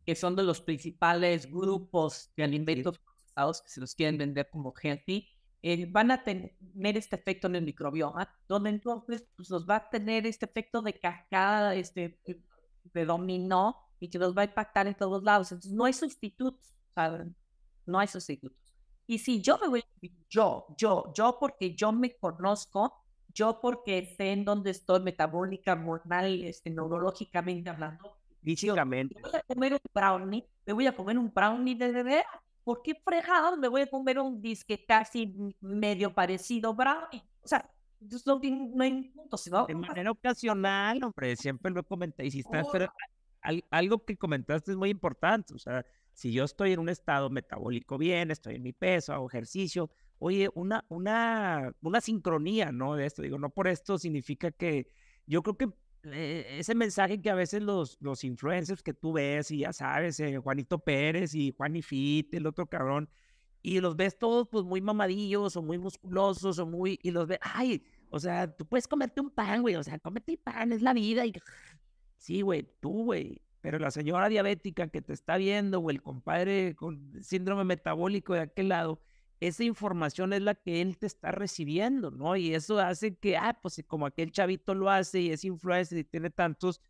que son de los principales grupos de alimentos procesados que se los quieren vender como healthy, eh, van a tener este efecto en el microbioma, donde entonces pues, nos va a tener este efecto de cascada, este, eh, de dominó, y que nos va a impactar en todos lados. Entonces, no hay sustitutos, ¿saben? No hay sustitutos. Y si yo me voy, yo, yo, yo, porque yo me conozco, yo porque sé en dónde estoy metabólica, hormonal, este, neurológicamente hablando, físicamente. voy a comer un brownie, me voy a comer un brownie de bebé ¿por qué me voy a comer un disque casi medio parecido brownie? O sea, pues, no, hay punto, sino... De manera ocasional, hombre, siempre lo he y si estás, algo que comentaste es muy importante, o sea, si yo estoy en un estado metabólico bien, estoy en mi peso, hago ejercicio, oye, una, una, una sincronía, ¿no? De esto, digo, no por esto significa que yo creo que e, ese mensaje que a veces los, los influencers que tú ves, y ya sabes, eh, Juanito Pérez y Juan Fit, el otro cabrón, y los ves todos pues muy mamadillos o muy musculosos o muy, y los ves, ay, o sea, tú puedes comerte un pan, güey, o sea, cómete pan, es la vida, y sí, güey, tú, güey, pero la señora diabética que te está viendo, o el compadre con síndrome metabólico de aquel lado, esa información es la que él te está recibiendo, ¿no? Y eso hace que, ah, pues como aquel chavito lo hace y es influencer y tiene tantos,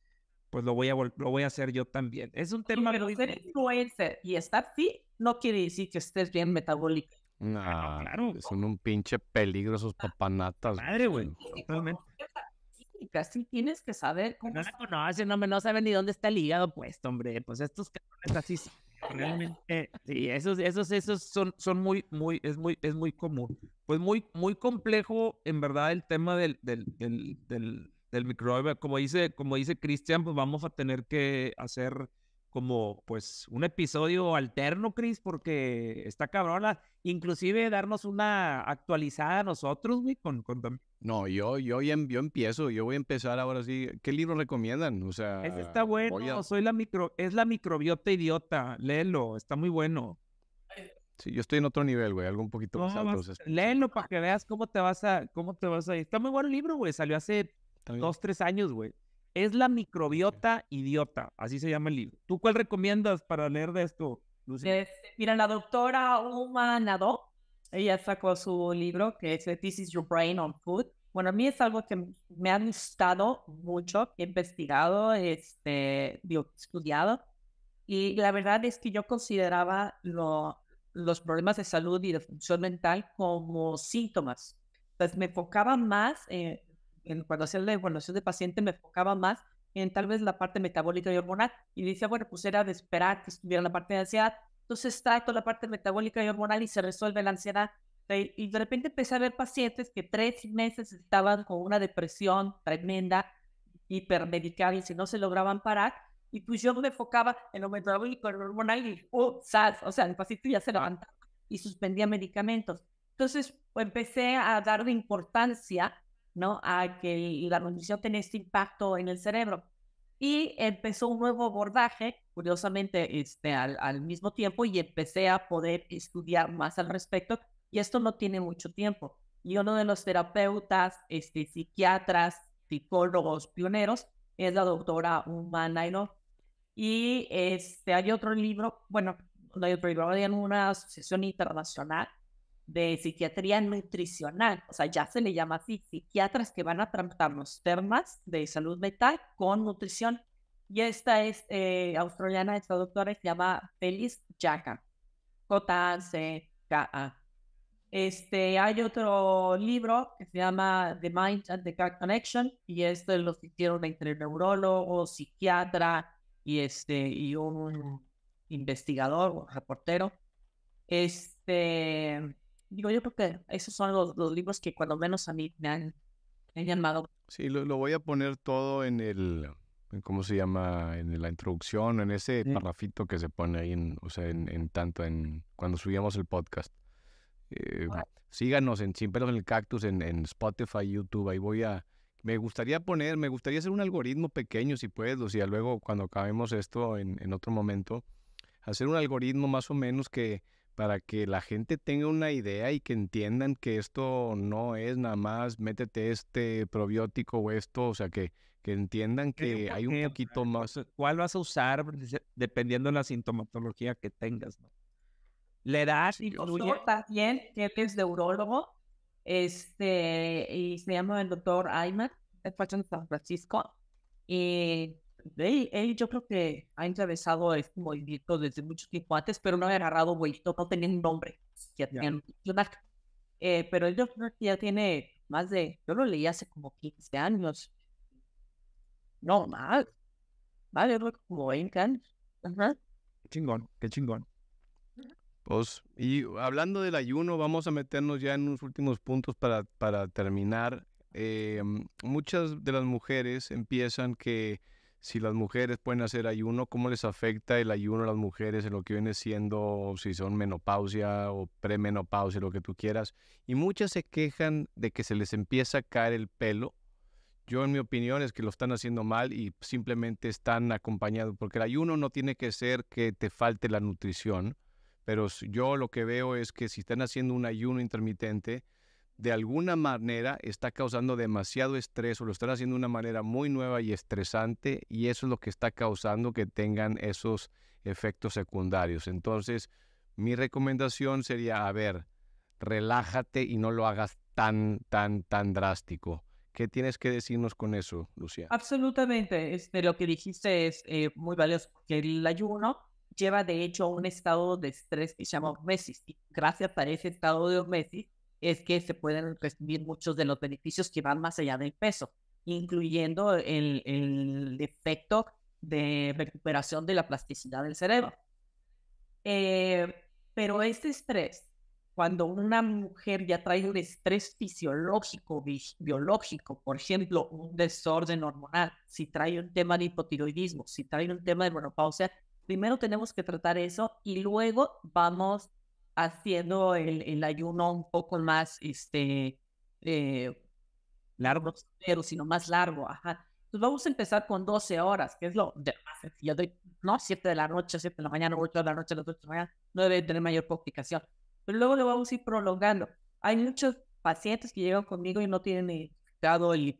pues lo voy a, lo voy a hacer yo también. Es un tema... pero ser influencer y estar fit no quiere decir que estés bien metabólico. No, claro. Son un pinche peligro esos ah, papanatas. Madre, güey. Casi tienes que saber cómo. No la no, no saben ni dónde está el hígado puesto, hombre. Pues estos cabrones así Realmente, eh, sí, esos, esos, esos son, son muy, muy, es muy, es muy común. Pues muy, muy complejo, en verdad, el tema del, del, del, Como dice, como dice Cristian, pues vamos a tener que hacer como pues un episodio alterno, Chris, porque está cabrona. Inclusive darnos una actualizada nosotros, güey, con, con... No, yo, em, yo, empiezo, yo voy a empezar ahora sí. ¿Qué libro recomiendan? O sea... está bueno, soy la micro... es la microbiota idiota, léelo, está muy bueno. Sí, yo estoy en otro nivel, güey, algo un poquito más alto. Léelo para que veas cómo te vas a, cómo te vas a ir. Está muy bueno el libro, güey, salió hace dos, tres años, güey. Es la microbiota idiota, así se llama el libro. ¿Tú cuál recomiendas para leer de esto, Lucía? Este, mira, la doctora Uma Nadó, ella sacó su libro que es This is Your Brain on Food. Bueno, a mí es algo que me ha gustado mucho, he investigado, este, estudiado. Y la verdad es que yo consideraba lo, los problemas de salud y de función mental como síntomas. Entonces me enfocaba más en eh, cuando hacía la evaluación de paciente me enfocaba más en tal vez la parte metabólica y hormonal y decía, bueno, pues era de esperar que estuviera la parte de ansiedad. Entonces trato la parte metabólica y hormonal y se resuelve la ansiedad. Eh, y de repente empecé a ver pacientes que tres meses estaban con una depresión tremenda, hipermedicada y si no se lograban parar. Y pues yo me enfocaba en lo metabólico, y hormonal y, oh, uh, sal, o sea, el paciente ya se ah. levantaba y suspendía medicamentos. Entonces empecé a darle importancia ¿no? A que la nutrición tiene este impacto en el cerebro. Y empezó un nuevo abordaje, curiosamente, este, al, al mismo tiempo, y empecé a poder estudiar más al respecto. Y esto no tiene mucho tiempo. Y uno de los terapeutas, este, psiquiatras, psicólogos pioneros es la doctora Uma Nailor. Y este, hay otro libro, bueno, no hay otro libro, una asociación internacional de psiquiatría nutricional, o sea, ya se le llama así, psiquiatras que van a tratar los temas de salud mental con nutrición. Y esta es eh, australiana, esta doctora se llama Feliz Jaca, J-A-C-K-A. Este, hay otro libro que se llama The Mind and the Gut Connection, y esto lo hicieron entre neurólogo, psiquiatra y, este, y un investigador o reportero. Este, digo, yo creo que esos son los, libros que cuando menos a mí me han, llamado. Sí, lo, voy a poner todo en el, ¿cómo se llama? En la introducción, en ese parrafito que se pone ahí, en, o sea, en, tanto, en cuando subíamos el podcast. Eh, síganos en Sin Pelos en el Cactus, en, Spotify, YouTube, ahí voy a... Me gustaría poner, me gustaría hacer un algoritmo pequeño, si puedo, o sea, luego cuando acabemos esto en, en otro momento, hacer un algoritmo más o menos que para que la gente tenga una idea y que entiendan que esto no es nada más métete este probiótico o esto, o sea, que, que entiendan que hay un poquito eh, más. Pues, ¿Cuál vas a usar pues, dependiendo de la sintomatología que tengas? ¿no? La edad incluye... también, que es de urólogo, este, y se llama el doctor de de San Francisco, y yo creo que ha atravesado este movimiento desde mucho tiempo antes, pero no había agarrado no tenía un nombre, ya eh, pero yo creo que ya tiene más de, yo lo leí hace como 15 años, no más, vale, como 20 años. Ajá. chingón, qué chingón. Pues, y hablando del ayuno, vamos a meternos ya en unos últimos puntos para, para terminar. Em, muchas de las mujeres empiezan que si las mujeres pueden hacer ayuno, ¿cómo les afecta el ayuno a las mujeres en lo que viene siendo, si son menopausia o premenopausia, lo que tú quieras? Y muchas se quejan de que se les empieza a caer el pelo. Yo en mi opinión es que lo están haciendo mal y simplemente están acompañados, porque el ayuno no tiene que ser que te falte la nutrición, pero yo lo que veo es que si están haciendo un ayuno intermitente, de alguna manera está causando demasiado estrés o lo están haciendo de una manera muy nueva y estresante y eso es lo que está causando que tengan esos efectos secundarios. Entonces, mi recomendación sería, a ver, relájate y no lo hagas tan, tan, tan drástico. ¿Qué tienes que decirnos con eso, Lucía? Absolutamente. Este, lo que dijiste es eh, muy valioso, porque el ayuno lleva de hecho a un estado de estrés que se llama mesis. Y gracias para ese estado de mesis es que se pueden recibir muchos de los beneficios que van más allá del peso, incluyendo el, el efecto de recuperación de la plasticidad del cerebro. Eh, pero este estrés, cuando una mujer ya trae un estrés fisiológico, biológico, por ejemplo, un desorden hormonal, si trae un tema de hipotiroidismo, si trae un tema de menopausia, primero tenemos que tratar eso y luego vamos haciendo el, el, ayuno un poco más este, eh, largo, pero sino más largo. Ajá. Entonces pues, vamos a empezar con 12 horas, que es lo de más Si yo no 7 de la noche, 7 de la mañana, 8 de la noche, 8 de la mañana, no debe tener mayor complicación. Pero luego le vamos a ir prolongando. Hay muchos pacientes que llegan conmigo y no tienen dado el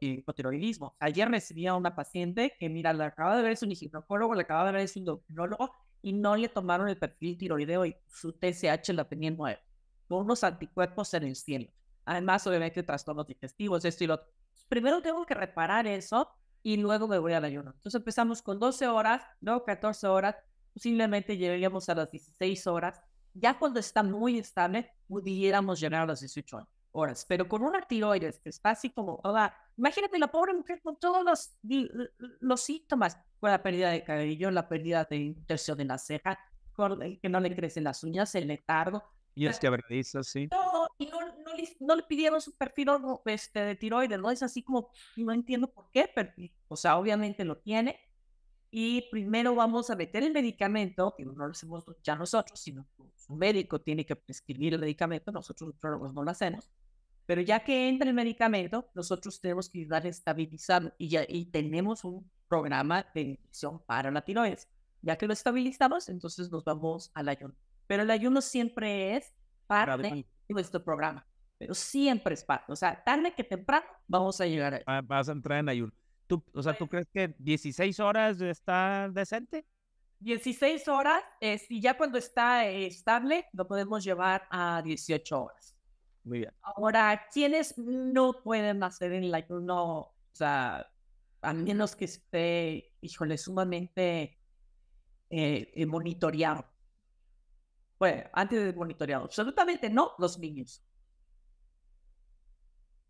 hipotiroidismo. Ayer recibí a una paciente que, mira, la acaba de ver un ginecólogo, la acaba de ver un endocrinólogo y no le tomaron el perfil tiroideo y su TSH la tenía en 9, por unos anticuerpos en el cielo. Además, obviamente, trastornos digestivos, esto y lo otro. Primero tengo que reparar eso y luego me voy al ayuno. Entonces empezamos con 12 horas, luego 14 horas, posiblemente llegaríamos a las 16 horas. Ya cuando está muy estable, pudiéramos llegar a las 18 horas horas. Pero con una tiroides que este, está así como imagínate la pobre mujer con todos los, los síntomas, con la pérdida de cabello, la pérdida de tercio de la ceja, eh, que no le crecen las uñas, el letargo. Y es que así sí. Todo, y no, no, le, pidieron su perfil este, de tiroides, ¿no? Es así como, no entiendo por qué, pero, o sea, obviamente lo tiene. Y primero vamos a meter el medicamento, que no lo hacemos ya nosotros, sino su médico tiene que prescribir el medicamento, nosotros no lo hacemos. Pero ya que entra el medicamento, nosotros tenemos que ir a y, ya, y tenemos un programa de nutrición para la Ya que lo estabilizamos, entonces nos vamos al ayuno. Pero el ayuno siempre es parte de nuestro programa. Pero siempre es parte. O sea, tarde que temprano vamos a llegar ah, Vas a entrar en ayuno. ¿Tú, o sea, ¿tú pues crees que 16 horas está decente? 16 horas, y ya cuando está estable, lo podemos llevar a 18 horas. Muy bien. Ahora, ¿quiénes no pueden hacer en la no? O sea, a menos que esté, híjole, sumamente eh, eh, monitoreado. Bueno, antes de monitoreado, absolutamente no los niños.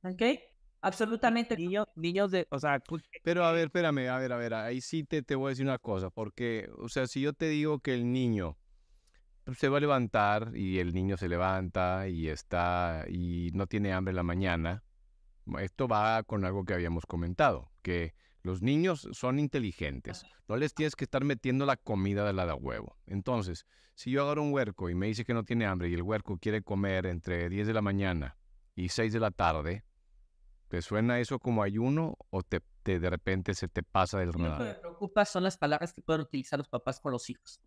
¿Ok? Absolutamente. Niños, de, o sea, pero a ver, espérame, a ver, a ver, ahí sí te, te voy a decir una cosa, porque, o sea, si yo te digo que el niño pues, se va a levantar y el niño se levanta y está y no tiene hambre en la mañana. Esto va con algo que habíamos comentado, que los niños son inteligentes. No les tienes que estar metiendo la comida de la de huevo. Entonces, si yo agarro un huerco y me dice que no tiene hambre y el huerco quiere comer entre 10 de la mañana y 6 de la tarde, ¿te suena eso como ayuno o te, de repente se te pasa del radar? Lo que me preocupa son las palabras que pueden utilizar los papás con los hijos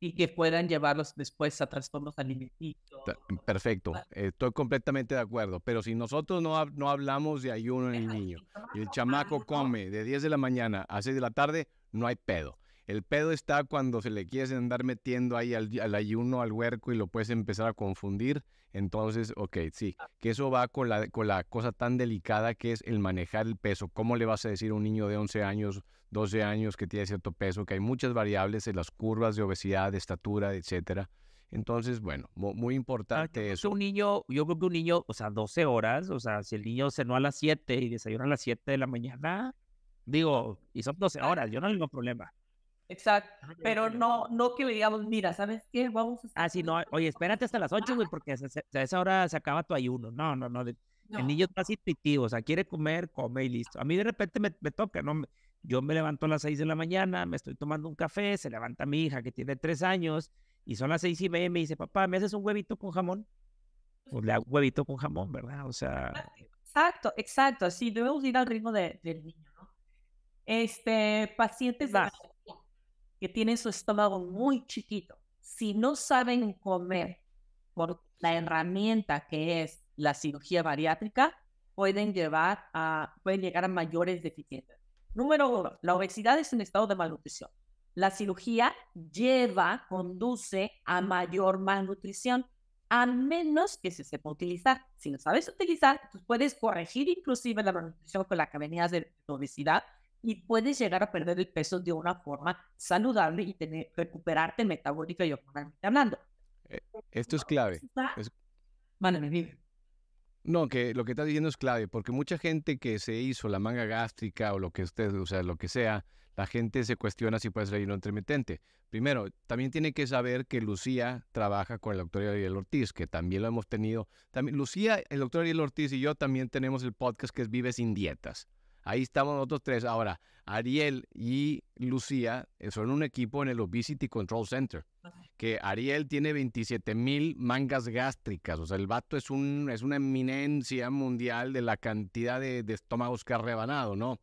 y que puedan llevarlos después a trastornos alimenticios. Mm, perfecto, estoy completamente de acuerdo, pero si nosotros no, hablamos de ayuno en el niño y el chamaco come de 10 de la mañana a 6 de la tarde, no hay pedo. El pedo está cuando se le quieres andar metiendo ahí al, ayuno, al huerco y lo puedes empezar a confundir. Entonces, ok, sí, ah. que eso va con la, con la cosa tan delicada que es el manejar el peso. ¿Cómo le vas a decir a un niño de 11 años 12 años, que tiene cierto peso, que hay muchas variables en las curvas de obesidad, de estatura, etcétera. Entonces, bueno, muy ah, importante ah, eso. Un niño, yo creo que un niño, o sea, 12 horas, o sea, si el niño cenó a las 7 y desayuna a las 7 de la mañana, digo, y son 12 horas, yo no tengo problema. Exacto, pero no, no que digamos, mira, ¿sabes qué? Vamos a... Ah, sí, no, oye, espérate hasta las 8, güey, porque a esa hora se acaba tu ayuno. No, no, no, el niño está intuitivo, o sea, quiere comer, come y listo. A mí de repente me, me toca, ¿no? Yo me levanto a las 6 de la mañana, me estoy tomando un café, se levanta mi hija que tiene 3 años y son las 6 y media y me dice, papá, ¿me haces un huevito con jamón? Pues le hago un huevito con jamón, ¿verdad? O sea... Exacto, exacto. Así debemos ir al ritmo del niño, ¿no? Este, pacientes que tienen su estómago muy chiquito, si no saben comer por la herramienta que es la cirugía bariátrica, pueden llevar a, pueden llegar a mayores deficiencias. Número uno, la obesidad es un estado de malnutrición. La cirugía lleva, conduce a mayor malnutrición, a menos que se sepa utilizar. Si no sabes utilizar, pues, puedes corregir inclusive la malnutrición con la que venías de obesidad y puedes llegar a perder el peso de una forma saludable y tener, recuperarte metabólica y hormonalmente hablando. Eh, esto es clave. Es... No, que lo que estás diciendo es clave, porque mucha gente que se hizo la manga gástrica o lo que usted, o sea, lo que sea, la gente se cuestiona si puede ser ayuno intermitente. Primero, también tiene que saber que Lucía trabaja con el doctor Ariel Ortiz, que también lo hemos tenido. También, Lucía, el doctor Ariel Ortiz y yo también tenemos el podcast que es Vive sin Dietas. Ahí estamos nosotros tres. Ahora, Ariel y Lucía eh, son un equipo en el Obesity Control Center. Que Ariel tiene 27 mil mangas gástricas. O sea, el vato es, un, es una eminencia mundial de la cantidad de, estómagos que ha rebanado, ¿no?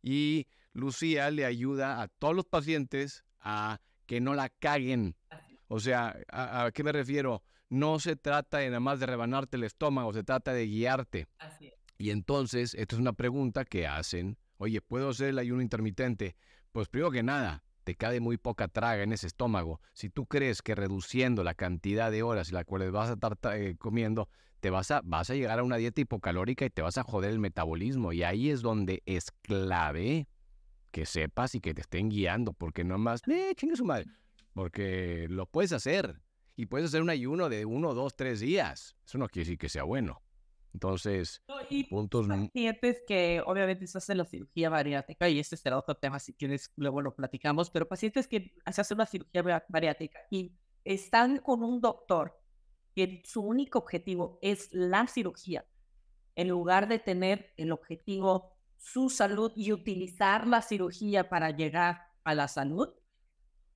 Y Lucía le ayuda a todos los pacientes a que no la caguen. O sea, ¿a, qué me refiero? No se trata de nada más de rebanarte el estómago, se trata de guiarte. Así es. Y entonces, esto es una pregunta que hacen, oye, ¿puedo hacer el ayuno intermitente? Pues primero que nada, te cae muy poca traga en ese estómago. Si tú crees que reduciendo la cantidad de horas en las cuales vas a estar eh, comiendo, te vas a, vas a llegar a una dieta hipocalórica y te vas a joder el metabolismo. Y ahí es donde es clave que sepas y que te estén guiando, porque no más, eh, chingue su madre, porque lo puedes hacer. Y puedes hacer un ayuno de uno, dos, tres días. Eso no quiere decir que sea bueno. Entonces, Pacientes que obviamente se hacen la cirugía bariátrica, y este será otro tema si quieres, luego lo platicamos, pero pacientes que se hacen una cirugía bariátrica y están con un doctor que su único objetivo es la cirugía, en lugar de tener el objetivo su salud y utilizar la cirugía para llegar a la salud,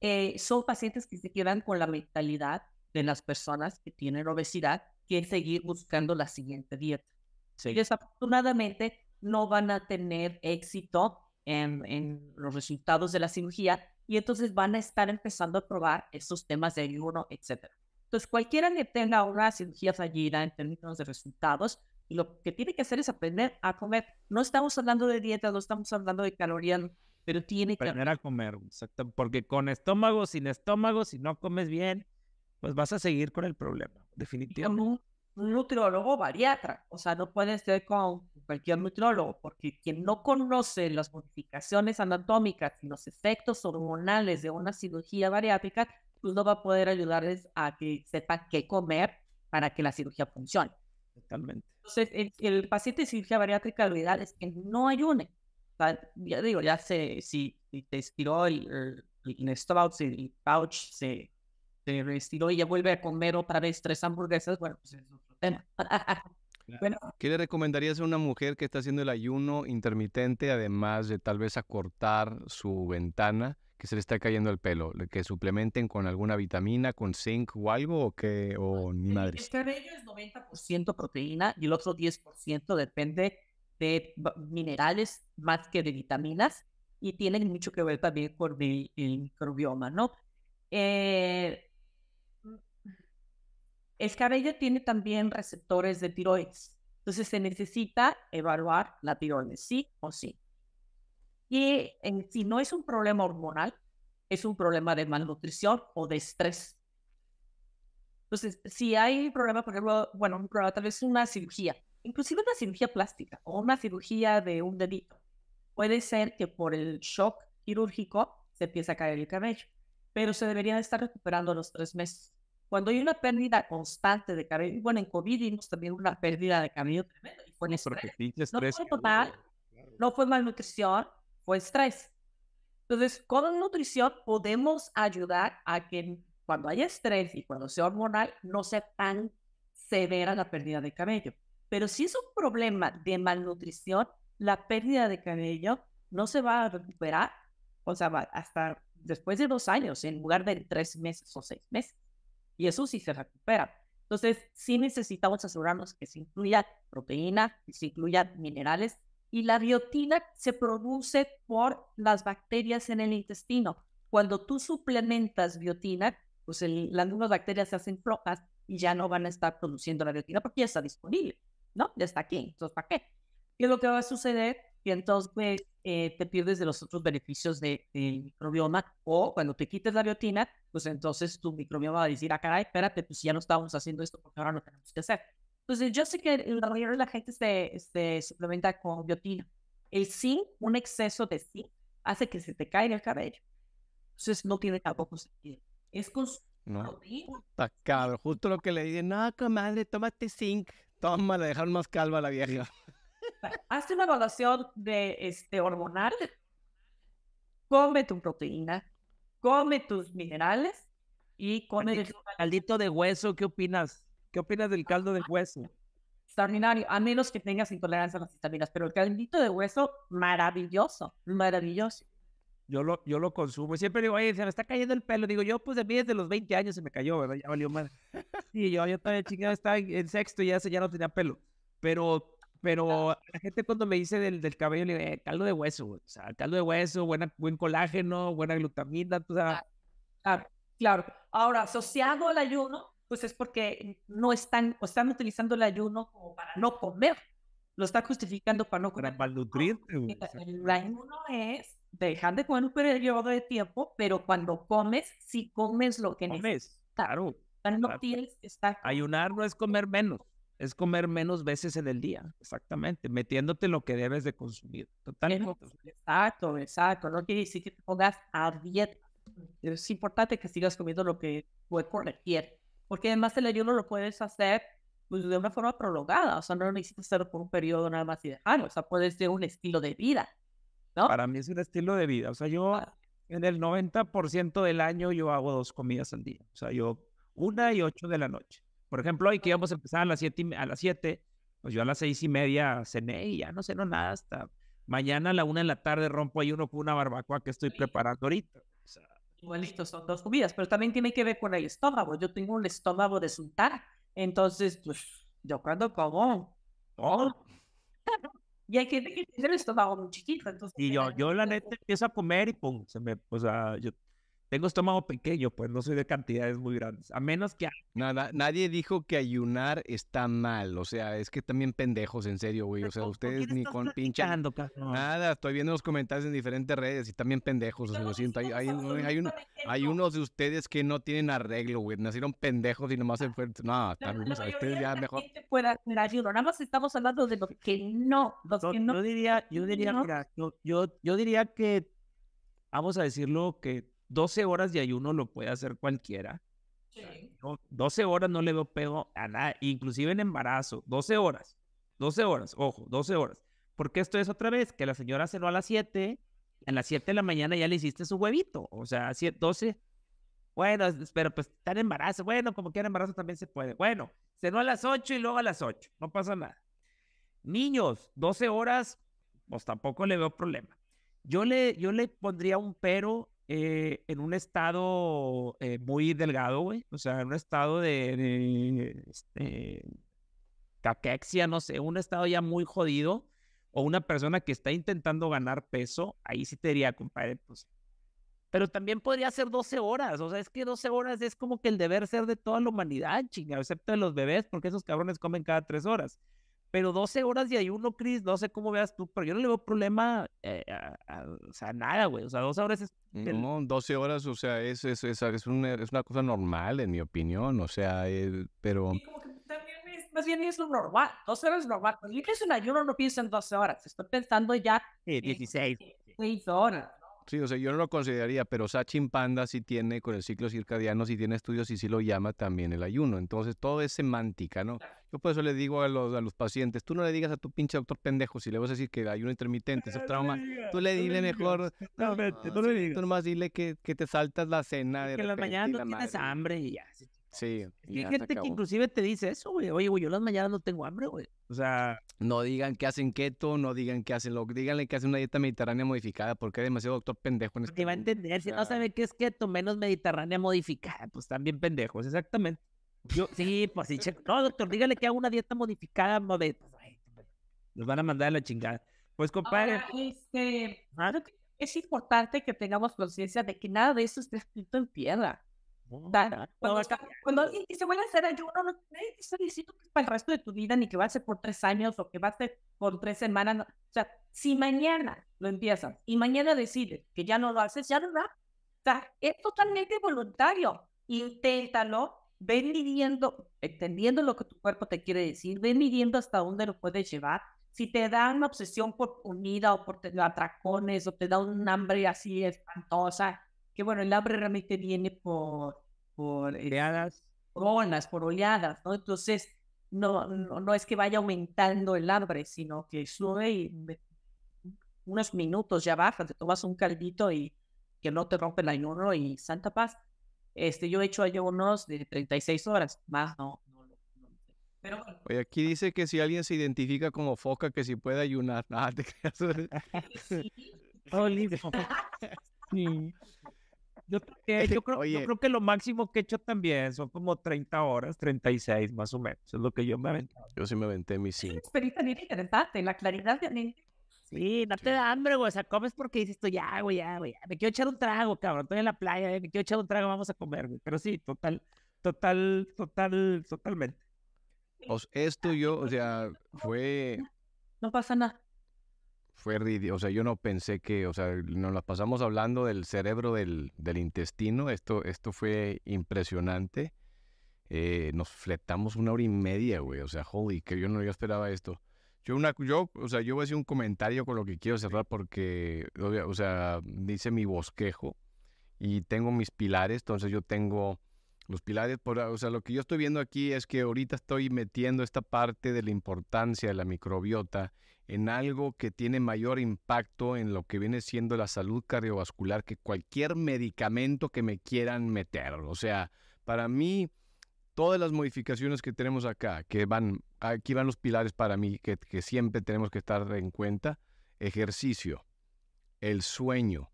eh, son pacientes que se quedan con la mentalidad de las personas que tienen obesidad que seguir buscando la siguiente dieta. Y desafortunadamente no van a tener éxito en, los resultados de la cirugía y entonces van a estar empezando a probar esos temas de ayuno, etc. Entonces, cualquiera que tenga una cirugía fallida en términos de resultados, lo que tiene que hacer es aprender a comer. No estamos hablando de dieta, no estamos hablando de calorías, pero tiene que aprender a comer, porque con estómago, sin estómago, si no comes bien, pues vas a seguir con el problema, definitivamente. Un, un nutriólogo bariatra, o sea, no puede ser con cualquier nutriólogo, porque quien no conoce las modificaciones anatómicas y los efectos hormonales de una cirugía bariátrica, pues no va a poder ayudarles a que sepan qué comer para que la cirugía funcione. Totalmente. Entonces, el, paciente de cirugía bariátrica, lo ideal es que no ayune. O sea, ya digo, ya sé, si, te estiró el, el, y el pouch, se se y ya vuelve a comer otra vez tres hamburguesas, bueno, pues es otro tema. bueno. ¿Qué le recomendarías a una mujer que está haciendo el ayuno intermitente, además de tal vez acortar su ventana? que se le está cayendo el pelo, que suplementen con alguna vitamina, con zinc o algo, o qué, o ni madre. El cabello es 90% proteína y el otro 10% depende de minerales más que de vitaminas y tienen mucho que ver también con mi el microbioma, ¿no? Eh, el cabello tiene también receptores de tiroides. Entonces se necesita evaluar la tiroides, sí o sí. Y eh, si no es un problema hormonal, es un problema de malnutrición o de estrés. Entonces, si hay problema, por ejemplo, bueno, tal vez una cirugía, inclusive una cirugía plástica o una cirugía de un dedito, puede ser que por el shock quirúrgico se empiece a caer el cabello, pero se debería estar recuperando los tres meses. Cuando hay una pérdida constante de cabello, bueno, en COVID vimos también una pérdida de cabello tremenda y fue en No fue total, no fue malnutrición, fue estrés. Entonces, con nutrición podemos ayudar a que cuando haya estrés y cuando sea hormonal, no sea tan severa la pérdida de cabello. Pero si es un problema de malnutrición, la pérdida de cabello no se va a recuperar, o sea, hasta después de dos años, en lugar de tres meses o seis meses y eso sí se recupera. Entonces, sí necesitamos asegurarnos que se incluya proteína, que se incluyan minerales y la biotina se produce por las bacterias en el intestino. Cuando tú suplementas biotina, pues las mismas bacterias se hacen flojas y ya no van a estar produciendo la biotina porque ya está disponible, ¿no? Ya está aquí, entonces ¿para qué? ¿Qué es lo que va a suceder? Y entonces eh, te pierdes de los otros beneficios del microbioma o cuando te quites la biotina, pues entonces tu microbioma va a decir, ah, caray, espérate, pues ya no estábamos haciendo esto porque ahora no tenemos que hacer. Entonces, yo sé que la mayoría de la gente se, suplementa con biotina. El zinc, un exceso de zinc, hace que se te caiga el cabello. Entonces, no tiene tampoco sentido. Es con no. Está Justo lo que le dije, no, comadre, tómate zinc. Toma, la dejaron más calva a la vieja. Hazte una evaluación de este, hormonal, come tu proteína, come tus minerales y come el caldito de hueso. ¿Qué opinas? ¿Qué opinas del caldo de hueso? Extraordinario, a menos que tengas intolerancia a las vitaminas, pero el caldito de hueso, maravilloso, maravilloso. Yo lo, yo lo consumo. Siempre digo, oye, se me está cayendo el pelo. Digo, yo, pues de mí desde los 20 años se me cayó, ¿verdad? Ya valió madre. Y yo, yo todavía estaba en, sexto y ya, ya no tenía pelo. Pero pero la gente cuando me dice del, cabello, le digo, eh, caldo de hueso, O sea, caldo de hueso, buena, buen colágeno, buena glutamina, o sea. Claro, claro. Ahora, asociado al ayuno, pues es porque no están, o están utilizando el ayuno como para no comer. Lo están justificando para no comer. Para nutrirte, El ayuno es dejar de comer un periodo de tiempo, pero cuando comes, sí comes lo que necesitas. Claro. No claro. tienes Ayunar no es comer menos. Es comer menos veces en el día, exactamente, metiéndote lo que debes de consumir. Exacto, exacto. No quiere decir que te pongas a dieta. Es importante que sigas comiendo lo que puedes corregir, porque además el ayuno lo puedes hacer pues, de una forma prolongada. O sea, no necesitas hacer por un periodo nada más y dejarlo. O sea, puede ser un estilo de vida, ¿no? Para mí es un estilo de vida. O sea, yo ah. en el 90% del año yo hago dos comidas al día. O sea, yo una y ocho de la noche por ejemplo, hoy que íbamos a empezar a las 7, a las 7, pues yo a las seis y media cené y ya no no nada hasta mañana a la una de la tarde rompo ahí uno con una barbacoa que estoy preparando ahorita. O sea, son dos comidas, pero también tiene que ver con el estómago. Yo tengo un estómago de suntar entonces, pues, yo cuando como. Oh. Y hay que tener el estómago muy chiquito. Entonces, y yo, yo la neta empiezo a comer y pum, se me, o sea, yo tengo estómago pequeño, pues no soy de cantidades muy grandes, a menos que... Nada, nadie dijo que ayunar está mal, o sea, es que también pendejos, en serio, güey, o sea, ustedes ni con pinchan... Nada, estoy viendo los comentarios en diferentes redes y también pendejos, o sea, lo siento, hay, hay, hay, unos de ustedes que no tienen arreglo, güey, nacieron pendejos y nomás se ah, fueron... No, también, ustedes ya mejor... nada más estamos hablando de lo que no, Yo diría, yo diría, yo, yo diría que, vamos a decirlo, que 12 horas de ayuno lo puede hacer cualquiera. Sí. 12 horas no le veo pego a nada, inclusive en embarazo, 12 horas, 12 horas, ojo, 12 horas. Porque esto es otra vez, que la señora cenó a las 7, a las 7 de la mañana ya le hiciste su huevito, o sea, 12, bueno, pero pues está en embarazo, bueno, como quiera embarazo también se puede, bueno, cenó a las 8 y luego a las 8, no pasa nada. Niños, 12 horas, pues tampoco le veo problema. Yo le, yo le pondría un pero eh, en un estado eh, muy delgado, güey. O sea, en un estado de, de este, caquexia, no sé, un estado ya muy jodido. O una persona que está intentando ganar peso, ahí sí te diría, compadre, pues, Pero también podría ser 12 horas. O sea, es que 12 horas es como que el deber ser de toda la humanidad, chinga, excepto de los bebés, porque esos cabrones comen cada 3 horas. Pero 12 horas de ayuno, Chris, no sé cómo veas tú, pero yo no le veo problema eh, a, o sea, nada, güey. O sea, 12 horas es... No, 12 horas, o sea, es, es, es, es, una, es una cosa normal, en mi opinión, o sea, pero... Sí, como que también es, más bien es lo normal, 12 horas es normal. Cuando yo pienso en ayuno, no pienso en 12 horas, estoy pensando ya... en 16. 6 horas, Sí, o sea, yo no lo consideraría, pero Sachin Panda sí tiene, con el ciclo circadiano, sí tiene estudios y sí lo llama también el ayuno. Entonces, todo es semántica, ¿no? Yo por eso le digo a los, a los pacientes, tú no le digas a tu pinche doctor pendejo si le vas a decir que el ayuno intermitente es el trauma. tú le dile mejor, no, no, no, le digas. Tú nomás dile que, que, te saltas la cena de repente. Que en la mañana no tienes hambre y ya. Sí. Y hay gente que inclusive te dice eso, güey. Oye, güey, yo las mañanas no tengo hambre, güey. O sea. No digan que hacen keto, no digan que hacen lo. Díganle que hacen una dieta mediterránea modificada, porque hay demasiado doctor pendejo en este. va a entender. Si no sabe qué es keto, menos mediterránea modificada, pues también pendejos, exactamente. Yo, sí, pues sí, No, doctor, dígale que haga una dieta modificada, pues, Nos van a mandar a la chingada. Pues, compadre. Este, es importante que tengamos conciencia de que nada de eso está escrito en piedra cuando, vuelve a hacer ayuno, no te diciendo que es para el resto de tu vida, ni que va a ser por tres años o que va a ser por tres semanas. O sea, si mañana lo empiezas y mañana decides que ya no lo haces, ya no va. O sea, es totalmente voluntario. Inténtalo, ven midiendo, entendiendo lo que tu cuerpo te quiere decir, ven midiendo hasta dónde lo puedes llevar. Si te da una obsesión por comida o por atracones o te da un hambre así espantosa, que bueno, el hambre realmente viene por, por este, oleadas, por oleadas, ¿no? Entonces, no, no, es que vaya aumentando el hambre, sino que sube y unos minutos ya baja, te tomas un caldito y que no te rompe el ayuno y santa paz. Este, yo he hecho ayunos de 36 horas, más no. pero aquí dice que si alguien se identifica como foca, que si puede ayunar. Nada, te creas. sí. Yo, creo, yo creo que lo máximo que he hecho también son como 30 horas, 36 más o menos. Es lo que yo me aventé. Yo sí me aventé mis 5. la claridad de... Sí, no te da hambre, güey. O sea, comes porque dices tú, ya, güey, ya, güey. Me quiero echar un trago, cabrón. Estoy en la playa, eh, me quiero echar un trago, vamos a comer, güey. Pero sí, total, total, total, totalmente. esto yo, o sea, fue... No pasa nada fue ridículo. O sea, yo no pensé que, o sea, nos la pasamos hablando del cerebro del, intestino. Esto, esto fue impresionante. Eh, nos fletamos una hora y media, güey. O sea, holy, que yo no yo esperaba esto. Yo, una, yo, o sea, yo voy a hacer un comentario con lo que quiero cerrar porque, o sea, dice mi bosquejo y tengo mis pilares. Entonces yo tengo los pilares, por, o sea, lo que yo estoy viendo aquí es que ahorita estoy metiendo esta parte de la importancia de la microbiota en algo que tiene mayor impacto en lo que viene siendo la salud cardiovascular que cualquier medicamento que me quieran meter. O sea, para mí, todas las modificaciones que tenemos acá, que van, aquí van los pilares para mí, que, siempre tenemos que estar en cuenta, ejercicio, el sueño,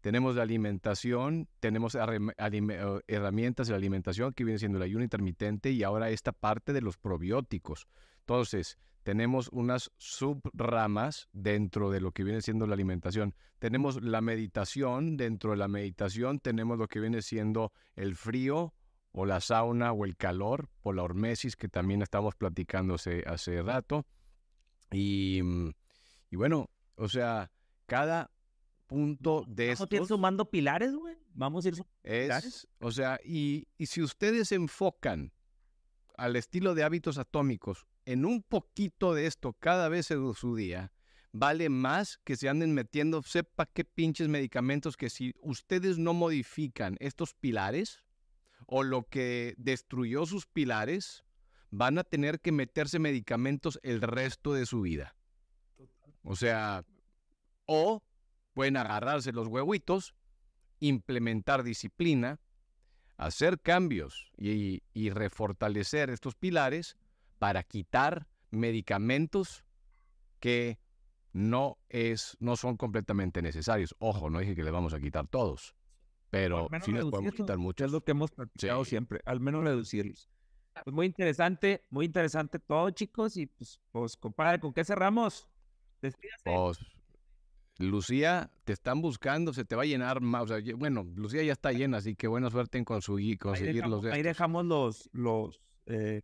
tenemos la alimentación, tenemos eh, herramientas de la alimentación que viene siendo el ayuno intermitente y ahora esta parte de los probióticos. Entonces, tenemos unas subramas dentro de lo que viene siendo la alimentación. Tenemos la meditación, dentro de la meditación tenemos lo que viene siendo el frío o la sauna o el calor, por la hormesis que también estamos platicando hace, rato. Mm, y, bueno, o sea, cada punto de estos... Vamos sumando pilares, güey. Vamos a ir sumando es, O sea, y, y si ustedes enfocan al estilo de hábitos atómicos, en un poquito de esto cada vez en su día, vale más que se anden metiendo, sepa qué pinches medicamentos que si ustedes no modifican estos pilares o lo que destruyó sus pilares, van a tener que meterse medicamentos el resto de su vida. O sea, o pueden agarrarse los huevitos, implementar disciplina, hacer cambios y refortalecer estos pilares para quitar medicamentos que no, es, no son completamente necesarios. Ojo, no dije que le vamos a quitar todos, pero sí les podemos quitar muchos. Es lo que hemos planteado siempre, al menos reducirlos. Pues muy interesante, muy interesante todo, chicos. Y pues, pues ¿con qué cerramos? Despídase. Pues, Lucía, te están buscando, se te va a llenar más. bueno, Lucía ya está llena, así que buena suerte en conseguir, ahí dejamos, los. Ahí dejamos los. los eh,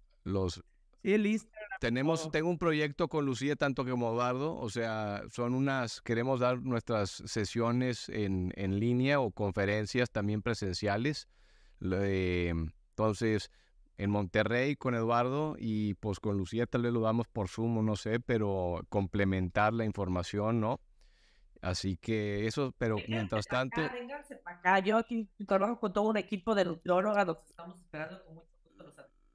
Sí, Tenemos, tengo un proyecto con Lucía tanto como Eduardo, o sea, son unas, queremos dar nuestras sesiones en, en línea o conferencias también presenciales. Entonces, en Monterrey con Eduardo y pues con Lucía tal vez lo damos por Zoom, no sé, pero complementar la información, ¿no? Así que eso, pero mientras tanto... yo aquí trabajo con todo un equipo de nutriólogas, estamos esperando con mucho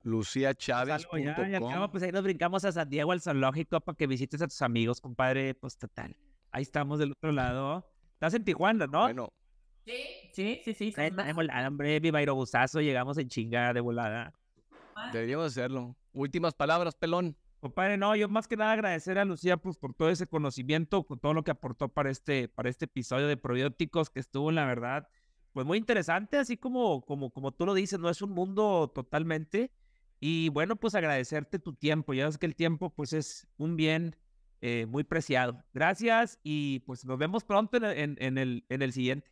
Lucía Chávez. pues ahí nos brincamos a San Diego, al zoológico, para que visites a tus amigos, compadre. Pues total. Ahí estamos del otro lado. Estás en Tijuana, ¿no? Bueno. Sí, sí, sí, sí. hombre, viva Guzazo. llegamos en chinga de volada. Deberíamos hacerlo. Últimas palabras, pelón. Compadre, no, yo más que nada agradecer a Lucía pues, por todo ese conocimiento, con todo lo que aportó para este, para este episodio de probióticos que estuvo, la verdad, pues muy interesante, así como, como, como tú lo dices, no es un mundo totalmente, y bueno, pues agradecerte tu tiempo. Ya sabes que el tiempo pues es un bien eh, muy preciado. Gracias y pues nos vemos pronto en, el, en el siguiente.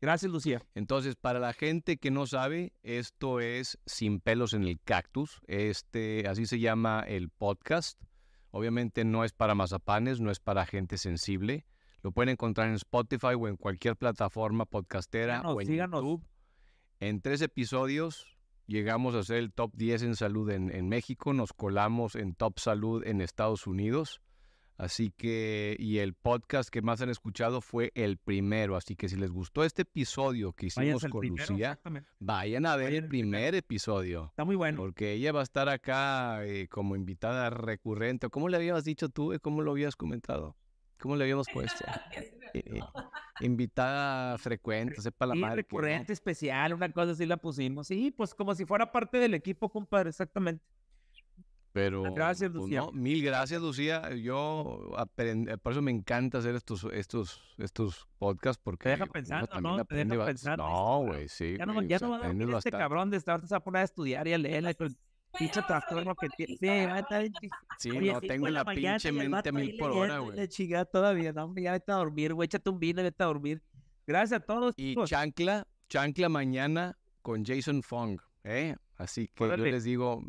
Gracias, Lucía. Entonces, para la gente que no sabe, esto es Sin pelos en el cactus. Este, así se llama el podcast. Obviamente no es para mazapanes, no es para gente sensible. Lo pueden encontrar en Spotify o en cualquier plataforma podcastera o en YouTube. En tres episodios llegamos a ser el top 10 en salud en, México, nos colamos en top salud en Estados Unidos. Así que, y el podcast que más han escuchado fue el primero. Así que si les gustó este episodio que hicimos con Lucía, vayan a ver el primer episodio. Está muy bueno. Porque ella va a estar acá eh, como invitada recurrente. ¿Cómo le habías dicho tú? Eh? ¿Cómo lo habías comentado? ¿Cómo le habíamos puesto? Eh, eh, invitada frecuente, sepa la madre. Recurrente especial, una cosa así la pusimos. Sí, pues como si fuera parte del equipo, compadre, exactamente. Pero. Gracias, pues mil gracias, Lucía. Yo por eso me encanta hacer estos, estos, estos podcasts porque. Te deja pensando, ¿no? Te deja pensando. Este no, güey, sí. Ya, no, ya a dormir este cabrón de estar, a estudiar y a leer. Pues, pinche trastorno que tiene. Sí, va a estar. Sí, no, tengo la, pinche mente mil por hora, güey. todavía, no, ya vete a dormir, güey, échate un vino, vete a dormir. Gracias a todos. Y chancla, chancla mañana con Jason Fong, ¿eh? Así que yo les digo,